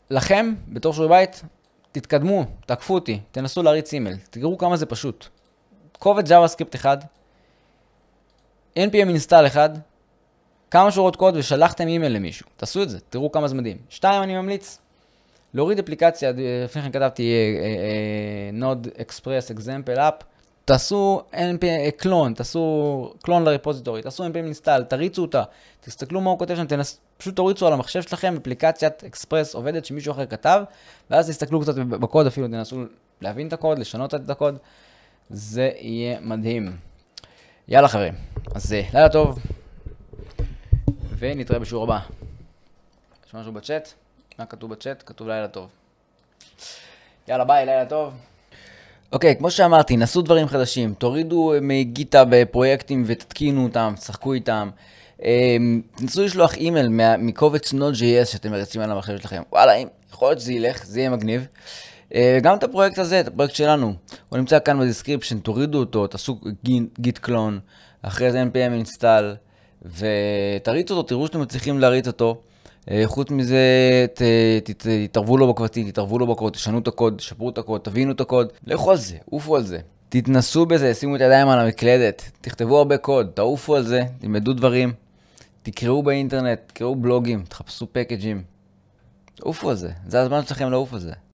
לכם, בתור שיעורי בית, תתקדמו, תעקפו אותי, תנסו להריץ אימייל, תגרו כמה זה פשוט. קובץ JavaScript אחד, npm install אחד, כמה שורות קוד ושלחתם אימייל למישהו. תעשו את זה, תראו כמה זה מדהים. שתיים, אני ממליץ להוריד אפליקציה, לפני כן כתבתי uh, uh, uh, Node Express Example App. תעשו קלון, אה, תעשו קלון לרפוזיטורי, תעשו NPM install, תריצו אותה, תסתכלו מה הוא כותב שם, תנס, פשוט תריצו על המחשב שלכם אפליקציית אקספרס עובדת שמישהו אחר כתב, ואז תסתכלו קצת בקוד אפילו, תנסו להבין את הקוד, לשנות את הקוד, זה יהיה מדהים. יאללה חברים, אז אה, לילה טוב, ונתראה בשיעור הבא. יש משהו בצ'אט? מה כתוב בצ'אט? כתוב לילה טוב. יאללה ביי, לילה טוב. אוקיי, okay, כמו שאמרתי, נסו דברים חדשים, תורידו אה, מגיטה בפרויקטים ותתקינו אותם, תשחקו איתם. אה, תנסו לשלוח אימייל מקובץ Node.js שאתם מרצים על המחשב שלכם. וואלה, אם יכול להיות שזה ילך, זה יהיה מגניב. אה, גם את הפרויקט הזה, את הפרויקט שלנו. הוא נמצא כאן בדיסקריפשן, תורידו אותו, תעשו גיט קלון, אחרי זה npm install, ותריצו אותו, תראו שאתם מצליחים להריץ אותו. אה, חוץ מזה, תתערבו לו בקבצים, תתערבו לו בקוד, תשנו את הקוד, תשפרו את הקוד, תבינו את הקוד, לכו על זה, עופו על זה. תתנסו בזה, שימו את הידיים על המקלדת, תכתבו הרבה קוד, תעופו על זה, תלמדו דברים, תקראו באינטרנט, תקראו בלוגים, תחפשו פקג'ים. עופו על זה, זה הזמן שלכם לעוף על זה.